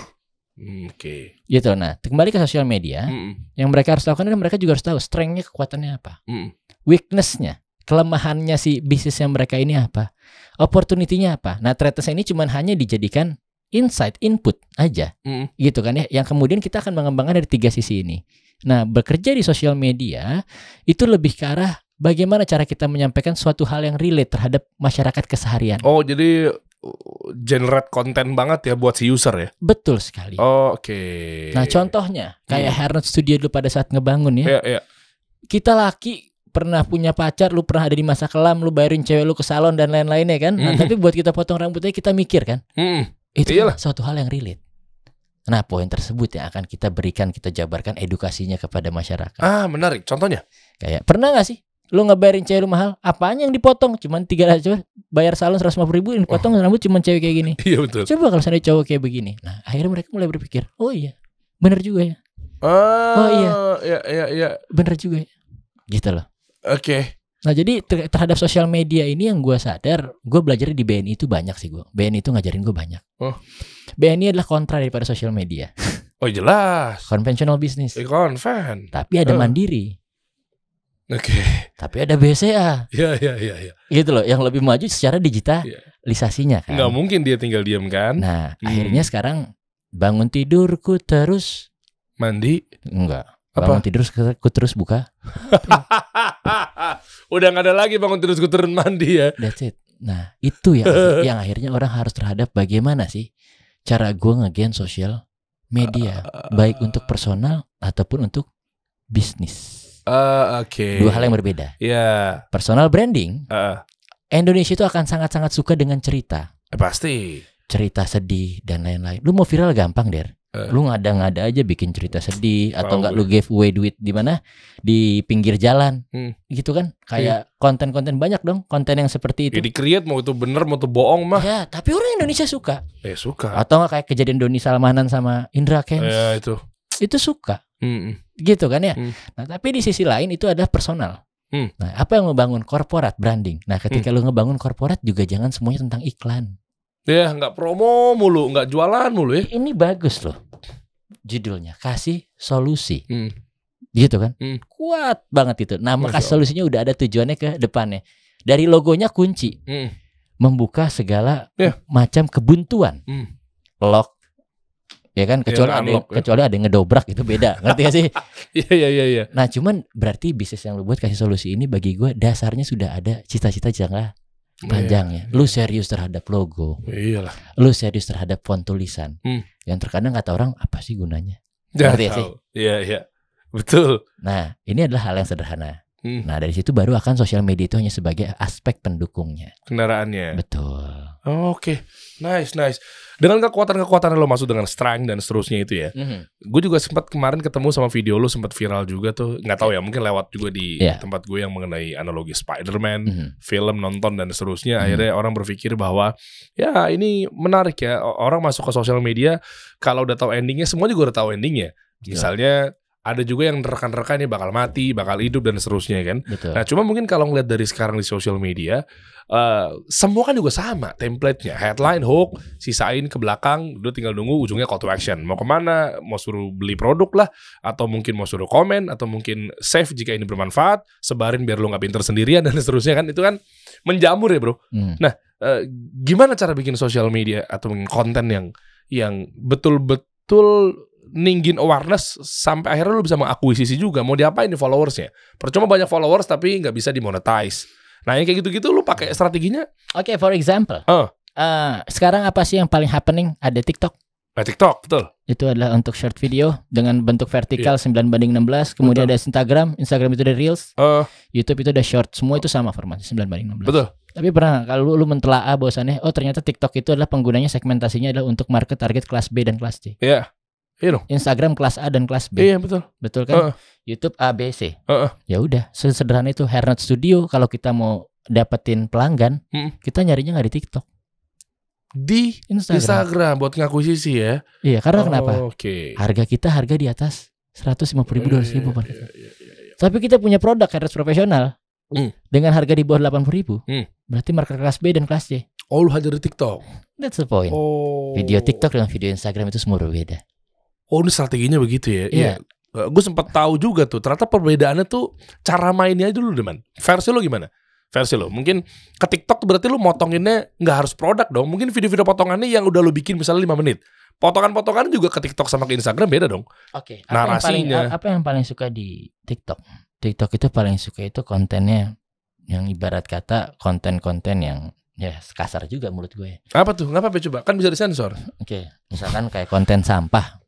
Hmm, oke. Okay. Gitu. Nah, kembali ke sosial media, mm. yang mereka harus lakukan adalah mereka juga harus tahu strength-nya kekuatannya apa, mm. nya kelemahannya si bisnis yang mereka ini apa, Opportunity-nya apa. Nah, ternyata ini cuma hanya dijadikan insight input aja mm. gitu kan ya yang kemudian kita akan mengembangkan dari tiga sisi ini nah bekerja di sosial media itu lebih ke arah bagaimana cara kita menyampaikan suatu hal yang relate terhadap masyarakat keseharian oh jadi generate konten banget ya buat si user ya betul sekali oh, oke okay. nah contohnya kayak hmm. Hernot Studio dulu pada saat ngebangun ya yeah, yeah. kita laki pernah punya pacar, lu pernah ada di masa kelam, lu bayarin cewek lu ke salon dan lain-lainnya kan. Nah, tapi buat kita potong rambutnya kita mikir kan. Mm. Itu kan Iyalah. suatu hal yang relate. Nah, poin tersebut yang akan kita berikan, kita jabarkan edukasinya kepada masyarakat. Ah, menarik. Contohnya? Kayak, pernah gak sih lu ngebayarin cewek lu mahal? Apanya yang dipotong? Cuman tiga coba bayar salon seratus lima puluh ribu, yang dipotong oh. rambut cuman cewek kayak gini. Iya betul. Coba kalau sana cowok kayak begini. Nah, akhirnya mereka mulai berpikir, oh iya, bener juga ya. Ah, oh iya, iya, iya, iya. bener juga ya. Gitu loh. Oke. Okay. Nah jadi ter terhadap sosial media ini yang gue sadar, gue belajar di BNI itu banyak sih gue. BNI itu ngajarin gue banyak. Oh. BNI adalah kontra daripada sosial media. Oh jelas. Konvensional bisnis. E eh, Konven. Tapi ada uh. mandiri. Oke. Okay. Tapi ada BCA. Iya iya iya. Ya. Gitu loh, yang lebih maju secara digitalisasinya kan. Nggak mungkin dia tinggal diam kan. Nah hmm. akhirnya sekarang bangun tidurku terus. Mandi. Enggak Bangun tidur ku terus buka. Udah nggak ada lagi bangun tidur ku turun mandi ya. That's it. Nah, itu yang yang akhirnya orang harus terhadap bagaimana sih cara gue ngegen sosial media ah. baik untuk personal ataupun untuk bisnis. Uh, oke. Okay. Dua hal yang berbeda. Ya. Yeah. Personal branding. Uh. Indonesia itu akan sangat-sangat suka dengan cerita. pasti. Cerita sedih dan lain-lain. Lu mau viral gampang, Der. Uh. Lu eh. ngada-ngada aja bikin cerita sedih atau enggak lu give away duit di mana? Di pinggir jalan. Hmm. Gitu kan? Iya. Kayak konten konten-konten banyak dong, konten yang seperti itu. Jadi ya, create mau itu bener mau itu bohong mah. Ya, tapi orang Indonesia suka. Ya eh, suka. Atau enggak kayak kejadian Doni Salmanan sama Indra Kens. Ya itu. Itu suka. hmm. Gitu kan ya? hmm. Nah, tapi di sisi lain itu ada personal. Hmm. Nah, apa yang ngebangun korporat branding? Nah, ketika hmm. lu ngebangun korporat juga jangan semuanya tentang iklan. Ya, nggak promo mulu, nggak jualan mulu ya. Ini bagus loh. Judulnya kasih solusi. Hmm. Gitu kan? Hmm. Kuat banget itu. Nah, Masya solusinya udah ada tujuannya ke depannya. Dari logonya kunci. Hmm. Membuka segala yeah. macam kebuntuan. Hmm. Lock ya kan ya, kecuali ada unlock, ada ya. ada yang ngedobrak itu beda ngerti gak sih iya, iya iya iya nah cuman berarti bisnis yang lu buat kasih solusi ini bagi gue dasarnya sudah ada cita-cita jangka Iya. panjang yeah. ya. Lu serius terhadap logo. Iyalah. Lu serius terhadap font tulisan. Hmm. Yang terkadang kata orang apa sih gunanya? Ya, ya sih? Iya, iya. Betul. Nah, ini adalah hal yang sederhana. Hmm. Nah dari situ baru akan sosial media itu hanya sebagai aspek pendukungnya. Kendaraannya. Betul. Oh, Oke, okay. nice nice. Dengan kekuatan-kekuatan lo masuk dengan strength dan seterusnya itu ya. Mm-hmm. Gue juga sempat kemarin ketemu sama video lo sempat viral juga tuh. Nggak tahu ya mungkin lewat juga di yeah. tempat gue yang mengenai analogi Spider-Man, mm-hmm. film nonton dan seterusnya. Mm-hmm. Akhirnya orang berpikir bahwa ya ini menarik ya. Orang masuk ke sosial media kalau udah tahu endingnya semua juga udah tahu endingnya. Misalnya ada juga yang rekan-rekan ini bakal mati, bakal hidup dan seterusnya kan. Betul. Nah, cuma mungkin kalau ngeliat dari sekarang di sosial media, uh, semua kan juga sama template-nya. Headline, hook, sisain ke belakang, udah tinggal nunggu ujungnya call to action. Mau kemana, mau suruh beli produk lah, atau mungkin mau suruh komen, atau mungkin save jika ini bermanfaat, sebarin biar lo nggak pinter sendirian dan seterusnya kan. Itu kan menjamur ya bro. Hmm. Nah, uh, gimana cara bikin sosial media atau konten yang yang betul-betul ninggin awareness sampai akhirnya lo bisa mengakuisisi juga. Mau diapain nih followersnya? Percuma banyak followers tapi nggak bisa dimonetize. Nah yang kayak gitu-gitu lo pakai strateginya. Oke, okay, for example. Uh. Uh, sekarang apa sih yang paling happening? Ada TikTok. ada nah, TikTok, betul. Itu adalah untuk short video dengan bentuk vertikal yeah. Iya. 9 banding 16. Kemudian betul. ada Instagram, Instagram itu ada Reels. Uh, YouTube itu ada short. Semua itu sama formatnya 9 banding 16. Betul. Tapi pernah kalau lu, lu mentelaah bahwasannya oh ternyata TikTok itu adalah penggunanya segmentasinya adalah untuk market target kelas B dan kelas C. Iya. Yeah. Iya dong. Instagram kelas A dan kelas B. Iya betul. Betul kan? Uh -uh. YouTube A B C. Uh -uh. Ya udah, sesederhana itu Hernet Studio kalau kita mau dapetin pelanggan, uh -uh. kita nyarinya nggak di TikTok. Di Instagram. Instagram buat ngakuisisi ya. Iya, karena oh, kenapa? Oke. Okay. Harga kita harga di atas 150 ribu, 200 iya, ribu. Iya, iya, iya, iya, iya. Tapi kita punya produk Hairnet profesional mm. dengan harga di bawah 80 ribu. Mm. Berarti market kelas B dan kelas C. Oh, lu hajar di TikTok. That's the point. Oh. Video TikTok dengan video Instagram itu semua berbeda oh ini strateginya begitu ya. Iya. Yeah. Iya. Yeah. Gue sempat tahu juga tuh. Ternyata perbedaannya tuh cara mainnya aja dulu, Deman. Versi lo gimana? Versi lo. Mungkin ke TikTok berarti lo motonginnya nggak harus produk dong. Mungkin video-video potongannya yang udah lo bikin misalnya lima menit. Potongan-potongan juga ke TikTok sama ke Instagram beda dong. Oke. Okay. Apa Yang paling, apa yang paling suka di TikTok? TikTok itu paling suka itu kontennya yang ibarat kata konten-konten yang ya kasar juga mulut gue. Apa tuh? Ngapa coba? Kan bisa disensor. Oke, okay. misalkan kayak konten sampah.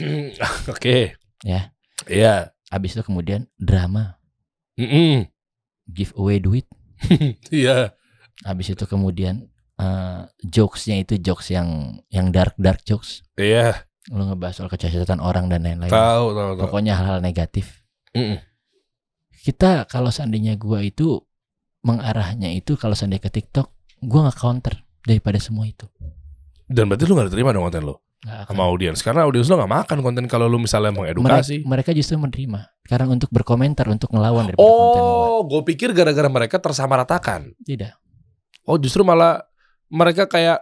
Oke. Okay. Ya. Iya. Yeah. Abis itu kemudian drama. Mm -mm. Give away duit. Iya. yeah. Abis itu kemudian uh, jokesnya itu jokes yang yang dark dark jokes. Iya. Yeah. Lu ngebahas soal kecacatan orang dan lain-lain. Tahu, tahu, tahu. Pokoknya hal-hal negatif. Mm -mm. Kita kalau seandainya gua itu mengarahnya itu kalau seandainya ke TikTok, gua nggak counter daripada semua itu. Dan berarti lu nggak diterima dong konten lo? Gak sama audiens karena audiens lo gak makan konten kalau lo misalnya mengedukasi mereka, mereka justru menerima karena untuk berkomentar untuk ngelawan dari oh gue pikir gara-gara mereka tersamaratakan tidak oh justru malah mereka kayak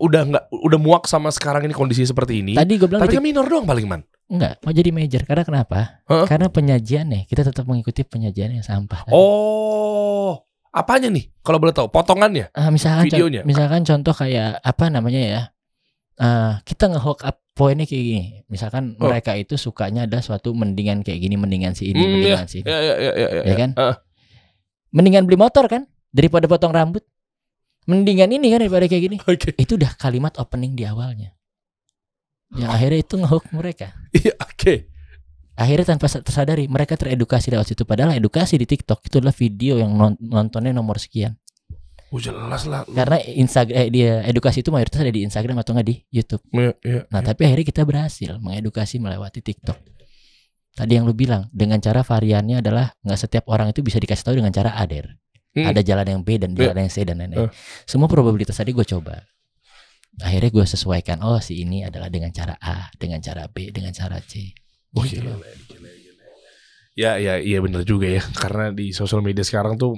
udah nggak udah muak sama sekarang ini kondisi seperti ini tadi gue bilang tadi kan minor doang paling man Enggak, mau jadi major karena kenapa? Huh? Karena nih kita tetap mengikuti penyajian yang sampah. Tadi. Oh, apanya nih? Kalau boleh tahu, potongannya? Uh, misalkan, videonya. misalkan contoh kayak apa namanya ya? uh, kita ngehook up poinnya kayak gini. Misalkan oh. mereka itu sukanya ada suatu mendingan kayak gini, mendingan si ini, mm, mendingan yeah. si ini. Ya, ya, ya, ya, ya, kan? Uh. Mendingan beli motor kan daripada potong rambut. Mendingan ini kan daripada kayak gini. Okay. Itu udah kalimat opening di awalnya. Yang akhirnya itu ngehook mereka. Iya, oke. Okay. Akhirnya tanpa tersadari mereka teredukasi lewat situ padahal edukasi di TikTok itu adalah video yang nontonnya nomor sekian. Oh jelas lah. Karena Instagram eh, dia edukasi itu mayoritas ada di Instagram atau nggak di YouTube. Yeah, yeah, nah yeah. tapi akhirnya kita berhasil mengedukasi melewati TikTok. Tadi yang lu bilang dengan cara variannya adalah nggak setiap orang itu bisa dikasih tahu dengan cara ader. Hmm. Ada jalan yang B dan iya. jalan yang C dan lain-lain. Uh. Semua probabilitas tadi gue coba. Akhirnya gue sesuaikan. Oh si ini adalah dengan cara A, dengan cara B, dengan cara C. Oh, gitu gila, Gila, gila. Ya, ya, iya bener juga ya. Karena di sosial media sekarang tuh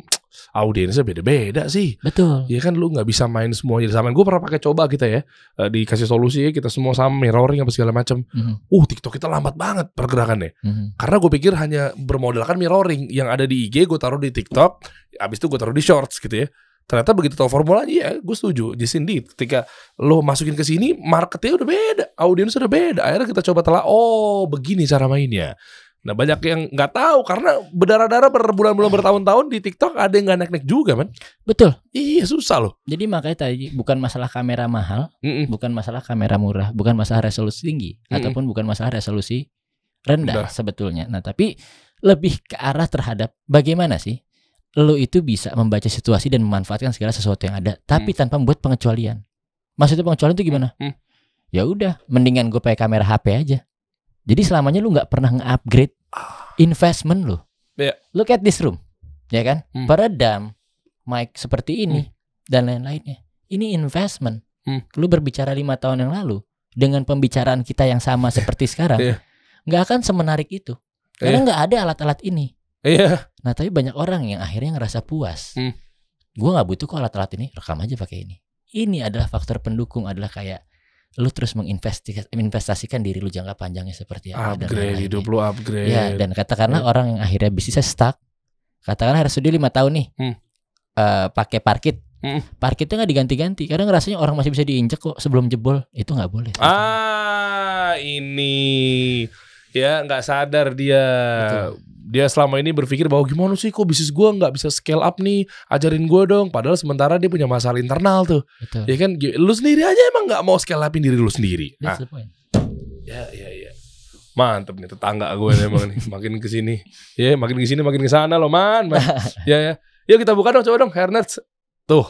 audiensnya beda-beda sih. Betul. Ya kan lu nggak bisa main semua. Jadi samain. Gue pernah pakai coba kita ya, eh, dikasih solusi ya, kita semua sama mirroring apa segala macam. Mm-hmm. Uh, TikTok kita lambat banget pergerakannya. Mm-hmm. Karena gue pikir hanya bermodalkan mirroring yang ada di IG gue taruh di TikTok, abis itu gue taruh di Shorts gitu ya. Ternyata begitu tahu formulanya ya gue setuju Jadi D ketika lo masukin ke sini marketnya udah beda audiensnya udah beda akhirnya kita coba telah oh begini cara mainnya Nah banyak yang nggak tahu karena berdarah-darah berbulan-bulan bertahun-tahun di TikTok ada yang nggak naik-naik juga man. Betul. Iya susah loh. Jadi makanya tadi bukan masalah kamera mahal, Mm-mm. bukan masalah kamera murah, bukan masalah resolusi tinggi Mm-mm. ataupun bukan masalah resolusi rendah Udah. sebetulnya. Nah tapi lebih ke arah terhadap bagaimana sih lo itu bisa membaca situasi dan memanfaatkan segala sesuatu yang ada tapi mm. tanpa membuat pengecualian. Maksudnya pengecualian itu gimana? Mm. Ya udah, mendingan gue pakai kamera HP aja jadi selamanya lu nggak pernah nge-upgrade ah. investment lu. Yeah. Look at this room, ya kan? Hmm. Peredam, mic seperti ini hmm. dan lain-lainnya. Ini investment. Hmm. Lu berbicara lima tahun yang lalu dengan pembicaraan kita yang sama iya. seperti sekarang, iya. nggak yeah. Gak akan semenarik itu. Karena iya. nggak yeah. ada alat-alat ini. Iya. Yeah. Nah tapi banyak orang yang akhirnya ngerasa puas. Hmm. Gue nggak butuh kok alat-alat ini. Rekam aja pakai ini. Ini adalah faktor pendukung adalah kayak lu terus menginvestasikan diri lu jangka panjangnya seperti apa upgrade dan hidup lu upgrade ya dan katakanlah yeah. orang yang akhirnya bisnisnya stuck katakanlah harus sudah lima tahun nih hmm. uh, pakai parkit hmm. parkitnya nggak diganti-ganti karena ngerasanya orang masih bisa diinjak kok sebelum jebol itu nggak boleh ah ini ya nggak sadar dia dia selama ini berpikir bahwa gimana sih kok bisnis gue nggak bisa scale up nih ajarin gue dong padahal sementara dia punya masalah internal tuh Betul. ya kan lu sendiri aja emang nggak mau scale upin diri lu sendiri nah. ya ya ya mantep nih tetangga gue emang nih makin kesini ya makin kesini makin kesana loh man, man. ya ya yuk kita buka dong coba dong hernet tuh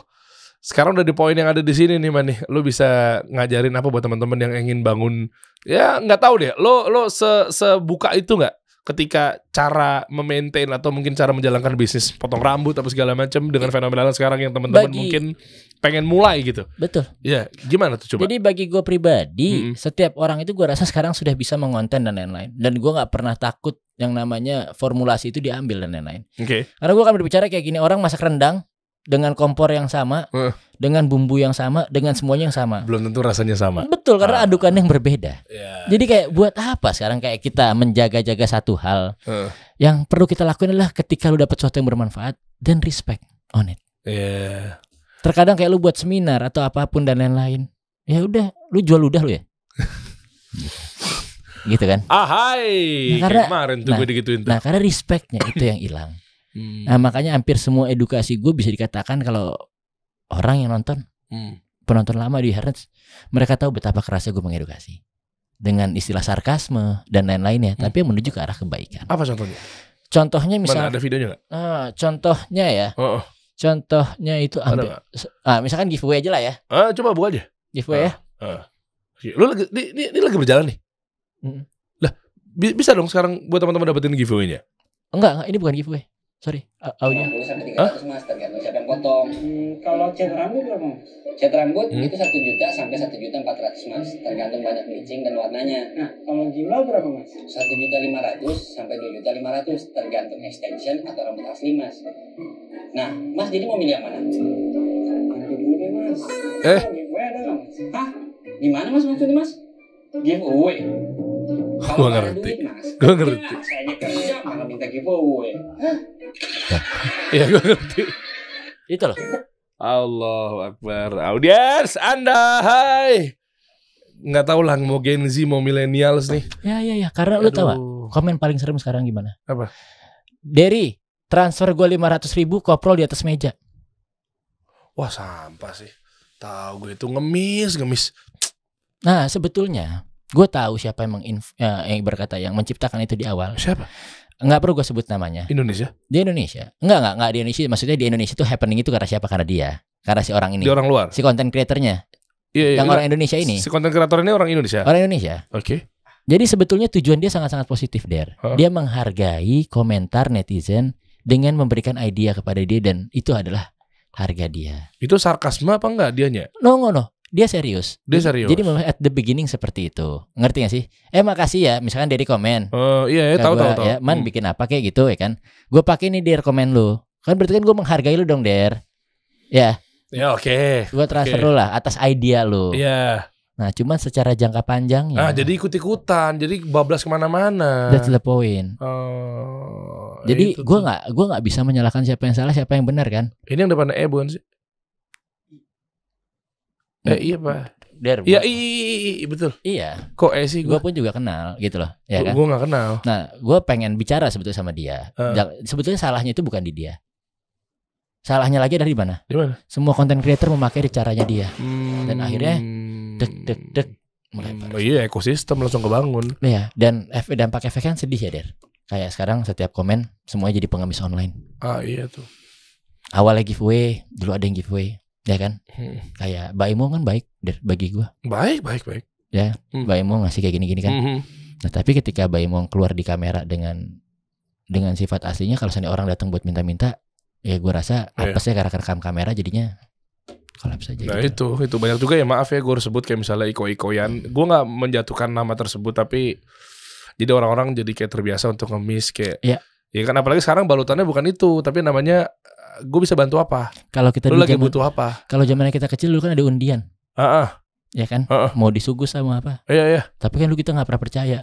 sekarang udah di poin yang ada di sini nih man nih lu bisa ngajarin apa buat teman-teman yang ingin bangun ya nggak tahu deh lo lo se sebuka itu nggak ketika cara memaintain atau mungkin cara menjalankan bisnis potong rambut atau segala macam dengan iya. fenomena sekarang yang teman-teman mungkin pengen mulai gitu. Betul. Ya, gimana tuh coba? Jadi bagi gue pribadi, mm -hmm. setiap orang itu gue rasa sekarang sudah bisa mengonten dan lain-lain. Dan gue nggak pernah takut yang namanya formulasi itu diambil dan lain-lain. Oke. Okay. Karena gue akan berbicara kayak gini, orang masak rendang, dengan kompor yang sama, uh. dengan bumbu yang sama, dengan semuanya yang sama. Belum tentu rasanya sama. Betul, karena uh. Ah. adukannya yang berbeda. Yeah. Jadi kayak buat apa sekarang kayak kita menjaga-jaga satu hal. Uh. Yang perlu kita lakuin adalah ketika lu dapat sesuatu yang bermanfaat dan respect on it. Yeah. Terkadang kayak lu buat seminar atau apapun dan lain-lain. Ya udah, lu jual udah lu ya. gitu kan? Ahai. Ah, nah, karena, kemarin tuh nah, gue digituin tuh. Nah, karena respectnya itu yang hilang. Hmm. Nah, makanya hampir semua edukasi gue bisa dikatakan kalau orang yang nonton hmm. penonton lama di Hernes mereka tahu betapa kerasnya gue mengedukasi dengan istilah sarkasme dan lain-lainnya, hmm. tapi menuju ke arah kebaikan. Apa contohnya? Contohnya misalnya ada videonya gak? Uh, ah, contohnya ya. Oh, oh. Contohnya itu ambil, ah, misalkan giveaway aja lah ya. Ah, coba buka aja. Giveaway ah, ya. Ah. ah. Lu lagi ini, ini, ini lagi berjalan nih. Hmm. Lah, bisa dong sekarang buat teman-teman dapetin giveaway-nya? Enggak, enggak, ini bukan giveaway sorry uh, audio iya, sampai tiga huh? mas tergantung siapa yang potong hmm, kalau cat rambut berapa cat rambut hmm? itu satu juta sampai satu juta empat ratus mas tergantung banyak bleaching dan warnanya nah kalau jiwa berapa mas satu juta lima ratus sampai dua juta lima ratus tergantung extension atau rambut asli mas nah mas jadi mau milih yang mana nanti dulu deh mas eh giveaway ada dong. mas hah gimana mas maksudnya mas giveaway Gue ngerti. Gue ngerti. Iya, saya kerja malah minta giveaway. Hah? Iya gue ngerti. Itu loh. Allah Akbar. Audiens Anda, hai. Nggak tahu lah mau Gen Z, mau millennials nih. Ya, ya, ya. Karena Aduh. lu tahu gak, komen paling serem sekarang gimana? Apa? Derry, transfer gue 500 ribu, koprol di atas meja. Wah sampah sih. Tahu gue itu ngemis, ngemis. Nah sebetulnya gue tahu siapa yang, menginf- eh, yang berkata yang menciptakan itu di awal. Siapa? nggak perlu gue sebut namanya. Indonesia? Di Indonesia. nggak nggak enggak di Indonesia. Maksudnya di Indonesia itu happening itu karena siapa? Karena dia. Karena si orang ini. Di orang luar? Si konten kreatornya. Iya, iya. Yang iya. orang Indonesia ini. Si konten creator ini orang Indonesia? Orang Indonesia. Oke. Okay. Jadi sebetulnya tujuan dia sangat-sangat positif, Der. Huh? Dia menghargai komentar netizen dengan memberikan idea kepada dia dan itu adalah harga dia. Itu sarkasma apa enggak dianya? No, no, no. Dia serius. Dia serius. Jadi memang at the beginning seperti itu. Ngerti gak sih? Eh makasih ya, misalkan dari komen. Uh, iya, iya nah, tahu tahu tahu. Ya, man hmm. bikin apa kayak gitu ya kan. Gue pakai ini dari komen lu. Kan berarti kan gue menghargai lu dong, Der. Ya. Ya oke. Okay. Gue transfer okay. lu lah atas idea lu. Iya. Yeah. Nah, cuman secara jangka panjang ya. Ah, jadi ikut-ikutan, jadi bablas kemana-mana. That's the point. Oh, jadi gue gak, gua gak bisa menyalahkan siapa yang salah, siapa yang benar kan? Ini yang depan E bukan sih? Eh, iya pak. Der, ya, iya, iya, iya iya, betul. Iya. Kok eh sih gue pun juga kenal gitu loh. Ya kan? Gue gak kenal. Nah, gue pengen bicara sebetulnya sama dia. Uh. Sebetulnya salahnya itu bukan di dia. Salahnya lagi dari mana? Di mana? Semua konten creator memakai caranya dia. Hmm. Dan akhirnya dek dek dek Hmm, iya, ekosistem langsung kebangun. Iya, dan efek dampak efeknya kan sedih ya, Der. Kayak sekarang setiap komen semuanya jadi pengemis online. Ah, iya tuh. Awalnya giveaway, dulu ada yang giveaway, ya kan hmm. kayak Mbak Imo kan baik bagi gue baik baik baik ya hmm. Mbak ngasih kayak gini-gini kan hmm. nah tapi ketika Mbak Imo keluar di kamera dengan dengan sifat aslinya kalau misalnya orang datang buat minta-minta ya gue rasa iya. apa sih karena rekam kamera jadinya kolaps aja nah gitu. itu itu banyak juga ya maaf ya gue harus sebut kayak misalnya iko-ikoyan hmm. gue nggak menjatuhkan nama tersebut tapi jadi orang-orang jadi kayak terbiasa untuk ngemis kayak ya. ya kan apalagi sekarang balutannya bukan itu tapi namanya gue bisa bantu apa? Kalau kita lu lagi jaman, butuh apa? Kalau zamannya kita kecil dulu kan ada undian. Heeh. Uh -uh. Ya kan? Uh -uh. Mau disuguh sama apa? Iya, yeah, iya. Yeah. Tapi kan lu kita nggak pernah percaya.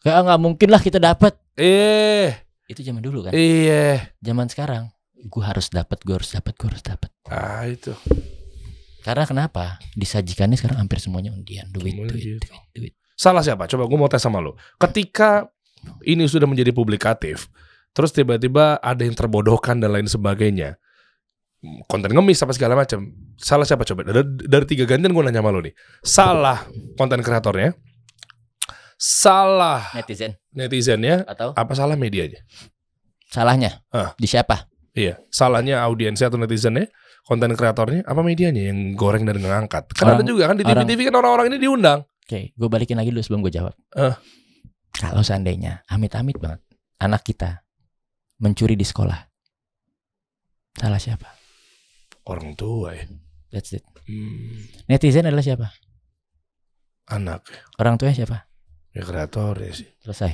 Kayak nggak mungkin lah kita dapat. Eh. Itu zaman dulu kan? Iya. Zaman sekarang gue harus dapat, gue harus dapat, gue harus dapat. Ah, itu. Karena kenapa? Disajikannya sekarang hampir semuanya undian, duit, duit, duit, duit. Salah siapa? Coba gue mau tes sama lu. Ketika ini sudah menjadi publikatif, terus tiba-tiba ada yang terbodohkan dan lain sebagainya konten ngemis apa segala macam salah siapa coba dari, dari tiga gantian gue nanya sama lo nih salah konten kreatornya salah netizen netizennya atau apa salah medianya salahnya ah. di siapa iya salahnya audiensnya atau netizennya konten kreatornya apa medianya yang goreng dan ngangkat karena orang, ada juga kan di TV TV kan orang-orang ini diundang oke okay, gue balikin lagi dulu sebelum gue jawab uh. kalau seandainya amit-amit banget anak kita mencuri di sekolah. Salah siapa? Orang tua ya. That's it. Hmm. Netizen adalah siapa? Anak. Orang tuanya siapa? Ya kreator ya sih. Selesai.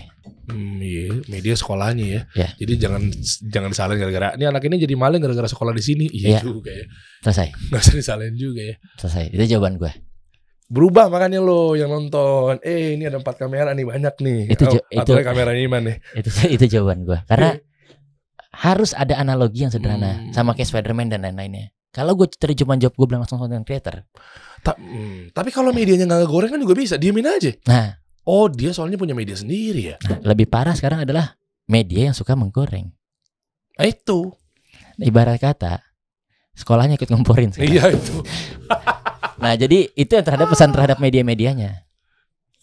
Hmm, iya, media sekolahnya ya. Yeah. Jadi jangan jangan salin gara-gara ini anak ini jadi maling gara-gara sekolah di sini. Iya yeah. juga ya. Selesai. Gak usah disalin juga ya. Selesai. Itu jawaban gue. Berubah makanya lo yang nonton. Eh, ini ada empat kamera nih banyak nih. Itu oh, itu kamera ini mana? Itu itu jawaban gue. Karena iya harus ada analogi yang sederhana hmm. sama kayak Spiderman dan lain-lainnya. Kalau gue terjemahan job gue bilang langsung content creator. Ta hmm, tapi kalau medianya nggak goreng kan juga bisa, diemin aja. Nah, oh dia soalnya punya media sendiri ya. Nah, lebih parah sekarang adalah media yang suka menggoreng. Nah, Itu. Ibarat kata sekolahnya ikut ngomporin. Iya itu. nah jadi itu yang terhadap pesan terhadap media-medianya.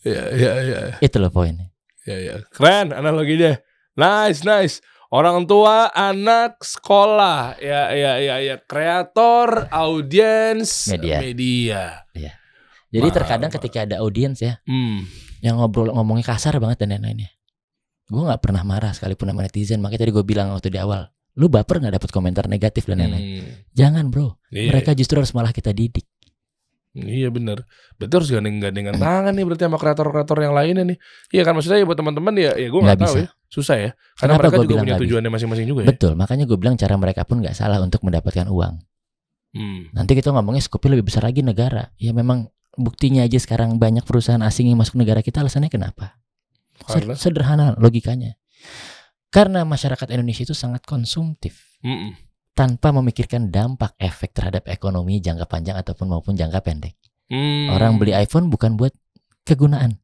Iya iya iya. Itu loh poinnya. Iya iya. Keren analoginya. Nice nice. Orang tua, anak, sekolah, ya, ya, ya, ya, kreator, audiens, media. media. Ya. Jadi Maaf. terkadang ketika ada audiens ya, hmm. yang ngobrol ngomongnya kasar banget dan lain-lainnya. Gue nggak pernah marah sekalipun sama netizen. Makanya tadi gue bilang waktu di awal, lu baper nggak dapat komentar negatif dan lain-lain. Hmm. Jangan bro, yeah. mereka justru harus malah kita didik. Iya bener Berarti harus gandeng-gandengan tangan nih Berarti sama kreator-kreator yang lainnya nih Iya kan maksudnya ya buat teman-teman ya Ya gue gak, tahu ya Susah ya Karena Kenapa mereka juga punya tujuannya masing-masing juga ya. Betul Makanya gue bilang cara mereka pun gak salah Untuk mendapatkan uang hmm. Nanti kita ngomongnya skopnya lebih besar lagi negara Ya memang buktinya aja sekarang Banyak perusahaan asing yang masuk negara kita Alasannya kenapa Karena? Sederhana logikanya Karena masyarakat Indonesia itu sangat konsumtif mm -mm tanpa memikirkan dampak efek terhadap ekonomi jangka panjang ataupun maupun jangka pendek. Hmm. Orang beli iPhone bukan buat kegunaan.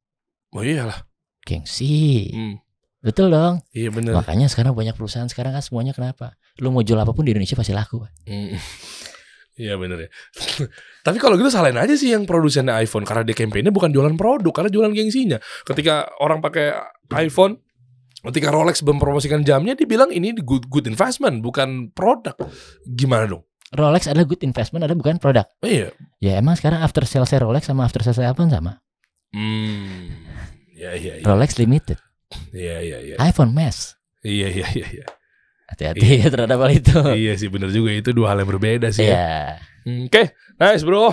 Oh iyalah. Gengsi. Hmm. Betul dong. Iya benar. Makanya sekarang banyak perusahaan sekarang kan semuanya kenapa? Lu mau jual apapun di Indonesia pasti laku. Hmm. Iya bener ya. Tapi kalau gitu salahin aja sih yang produsen iPhone karena dia kampanye bukan jualan produk karena jualan gengsinya. Ketika orang pakai iPhone ketika Rolex mempromosikan jamnya dibilang ini good good investment bukan produk gimana dong Rolex adalah good investment ada bukan produk oh, iya ya emang sekarang after sales Rolex sama after sales iPhone sama hmm ya ya, ya. Rolex limited Ya ya ya. iPhone mass iya iya iya, iya. hati-hati iya. Ya terhadap hal itu iya sih benar juga itu dua hal yang berbeda sih ya. iya. ya Oke, okay, nice bro.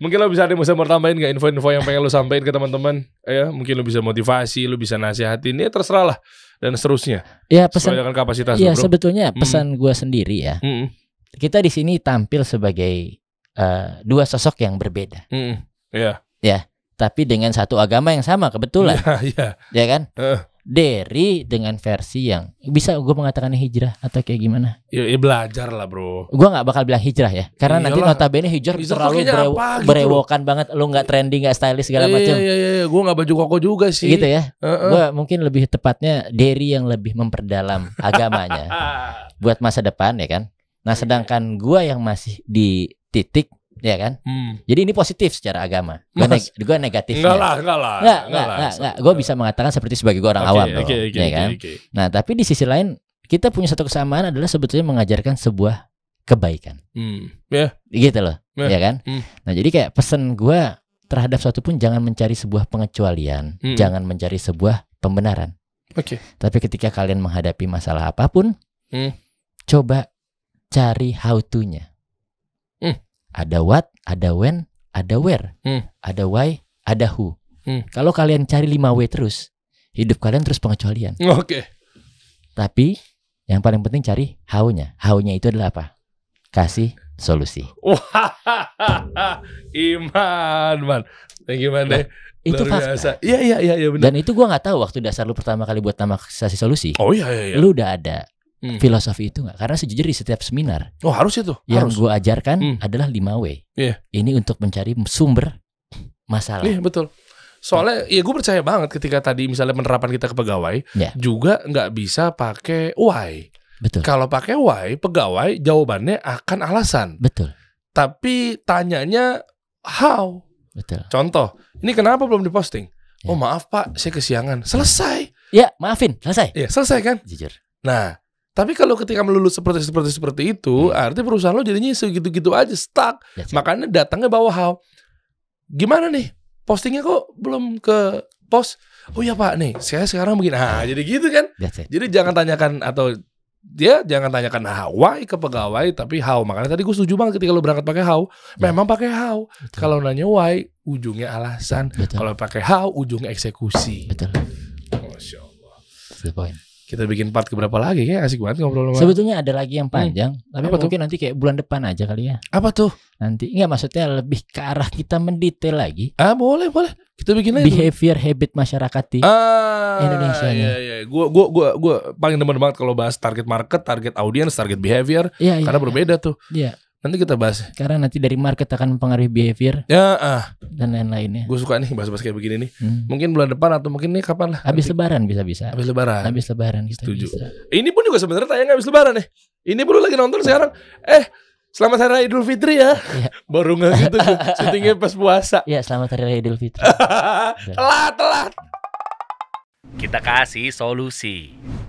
Mungkin lo bisa ada yang bisa bertambahin nggak info-info yang pengen lo sampaikan ke teman-teman? Ya, mungkin lo bisa motivasi, lo bisa nasihatin, ya terserah lah dan seterusnya. Ya pesan dengan kapasitas. Ya bro. sebetulnya pesan mm. gue sendiri ya. Mm. Kita di sini tampil sebagai uh, dua sosok yang berbeda. Mm. Yeah. Ya. Tapi dengan satu agama yang sama kebetulan. Ya yeah, yeah. Ya kan. Uh. Dari dengan versi yang bisa gue mengatakan hijrah atau kayak gimana? Iya ya belajar lah bro. Gue nggak bakal bilang hijrah ya, karena Iyalah. nanti notabene hijrah bisa terlalu berew gitu berewokan loh. banget, lo nggak trending, nggak stylish segala iya, macam. Iya iya iya, gue nggak baju koko juga sih. Gitu ya. Uh -uh. Gue mungkin lebih tepatnya dari yang lebih memperdalam agamanya buat masa depan ya kan. Nah sedangkan gue yang masih di titik ya kan? Hmm. Jadi ini positif secara agama. Gue neg negatif. Enggak lah, enggak lah. Enggak, enggak, enggak. enggak. Gue bisa mengatakan seperti sebagai gue orang okay, awam, okay, okay, ya okay, kan? Okay. Nah, tapi di sisi lain kita punya satu kesamaan adalah sebetulnya mengajarkan sebuah kebaikan. Hmm. Yeah. Gitu loh, yeah. ya kan? Hmm. Nah, jadi kayak pesan gue terhadap suatu pun jangan mencari sebuah pengecualian, hmm. jangan mencari sebuah pembenaran. Oke. Okay. Tapi ketika kalian menghadapi masalah apapun, hmm. coba cari how to-nya. Ada what, ada when, ada where, hmm. ada why, ada who. Hmm. Kalau kalian cari 5W terus, hidup kalian terus pengecualian. Oke. Okay. Tapi yang paling penting cari how-nya. How-nya itu adalah apa? Kasih solusi. Wah, iman, man. Thank you, man. Nah, itu fakta. Iya, iya, iya, ya, benar. Dan itu gue nggak tahu waktu dasar lu pertama kali buat nama kasih solusi. Oh iya, iya, iya. Lu udah ada hmm. filosofi itu nggak? Karena sejujurnya di setiap seminar, oh harus itu yang gue ajarkan hmm. adalah 5 W. Yeah. Ini untuk mencari sumber masalah. Iya yeah, betul. Soalnya ya gue percaya banget ketika tadi misalnya penerapan kita ke pegawai yeah. juga nggak bisa pakai why. Betul. Kalau pakai why, pegawai jawabannya akan alasan. Betul. Tapi tanyanya how. Betul. Contoh, ini kenapa belum diposting? Yeah. Oh maaf pak, saya kesiangan. Selesai. Ya maafin, selesai. Ya selesai kan. Jujur. Nah, tapi kalau ketika melulu seperti seperti seperti itu, hmm. artinya perusahaan lo jadinya segitu-gitu aja stuck. Yes, ya Makanya datangnya bawa how. Gimana nih? Postingnya kok belum ke pos? Oh ya Pak, nih saya sekarang begini. ah jadi gitu kan. Ya jadi jangan tanyakan atau dia ya, jangan tanyakan nah, why ke pegawai tapi how. Makanya tadi gue setuju banget ketika lo berangkat pakai how, ya. memang pakai how. Kalau nanya why, ujungnya alasan. Kalau pakai how, ujungnya eksekusi. Betul. Masya Allah. Good point kita bikin part keberapa lagi ya asik banget ngobrol sama sebetulnya ada lagi yang hmm. panjang hmm. tapi apa mungkin tuh? nanti kayak bulan depan aja kali ya apa tuh nanti nggak maksudnya lebih ke arah kita mendetail lagi ah boleh boleh kita bikin lagi behavior dulu. habit masyarakat di ah, Indonesia iya, iya, iya. gua gua gua gua paling demen banget kalau bahas target market target audience target behavior iya, iya karena ya, berbeda ya. tuh iya Nanti kita bahas. Karena nanti dari market akan mempengaruhi behavior. Ya, ah. dan lain-lainnya. Gue suka nih bahas-bahas kayak begini nih. Hmm. Mungkin bulan depan atau mungkin nih kapan lah. Habis lebaran bisa-bisa. Habis lebaran. Habis lebaran kita Setuju. Bisa. Ini pun juga sebenarnya tayang habis lebaran nih. Ini pun lagi nonton sekarang. Eh, Selamat Hari Idul Fitri ya. ya. Baru nggak gitu syutingnya pas puasa. Ya, selamat Hari Idul Fitri. telat, telat. Kita kasih solusi.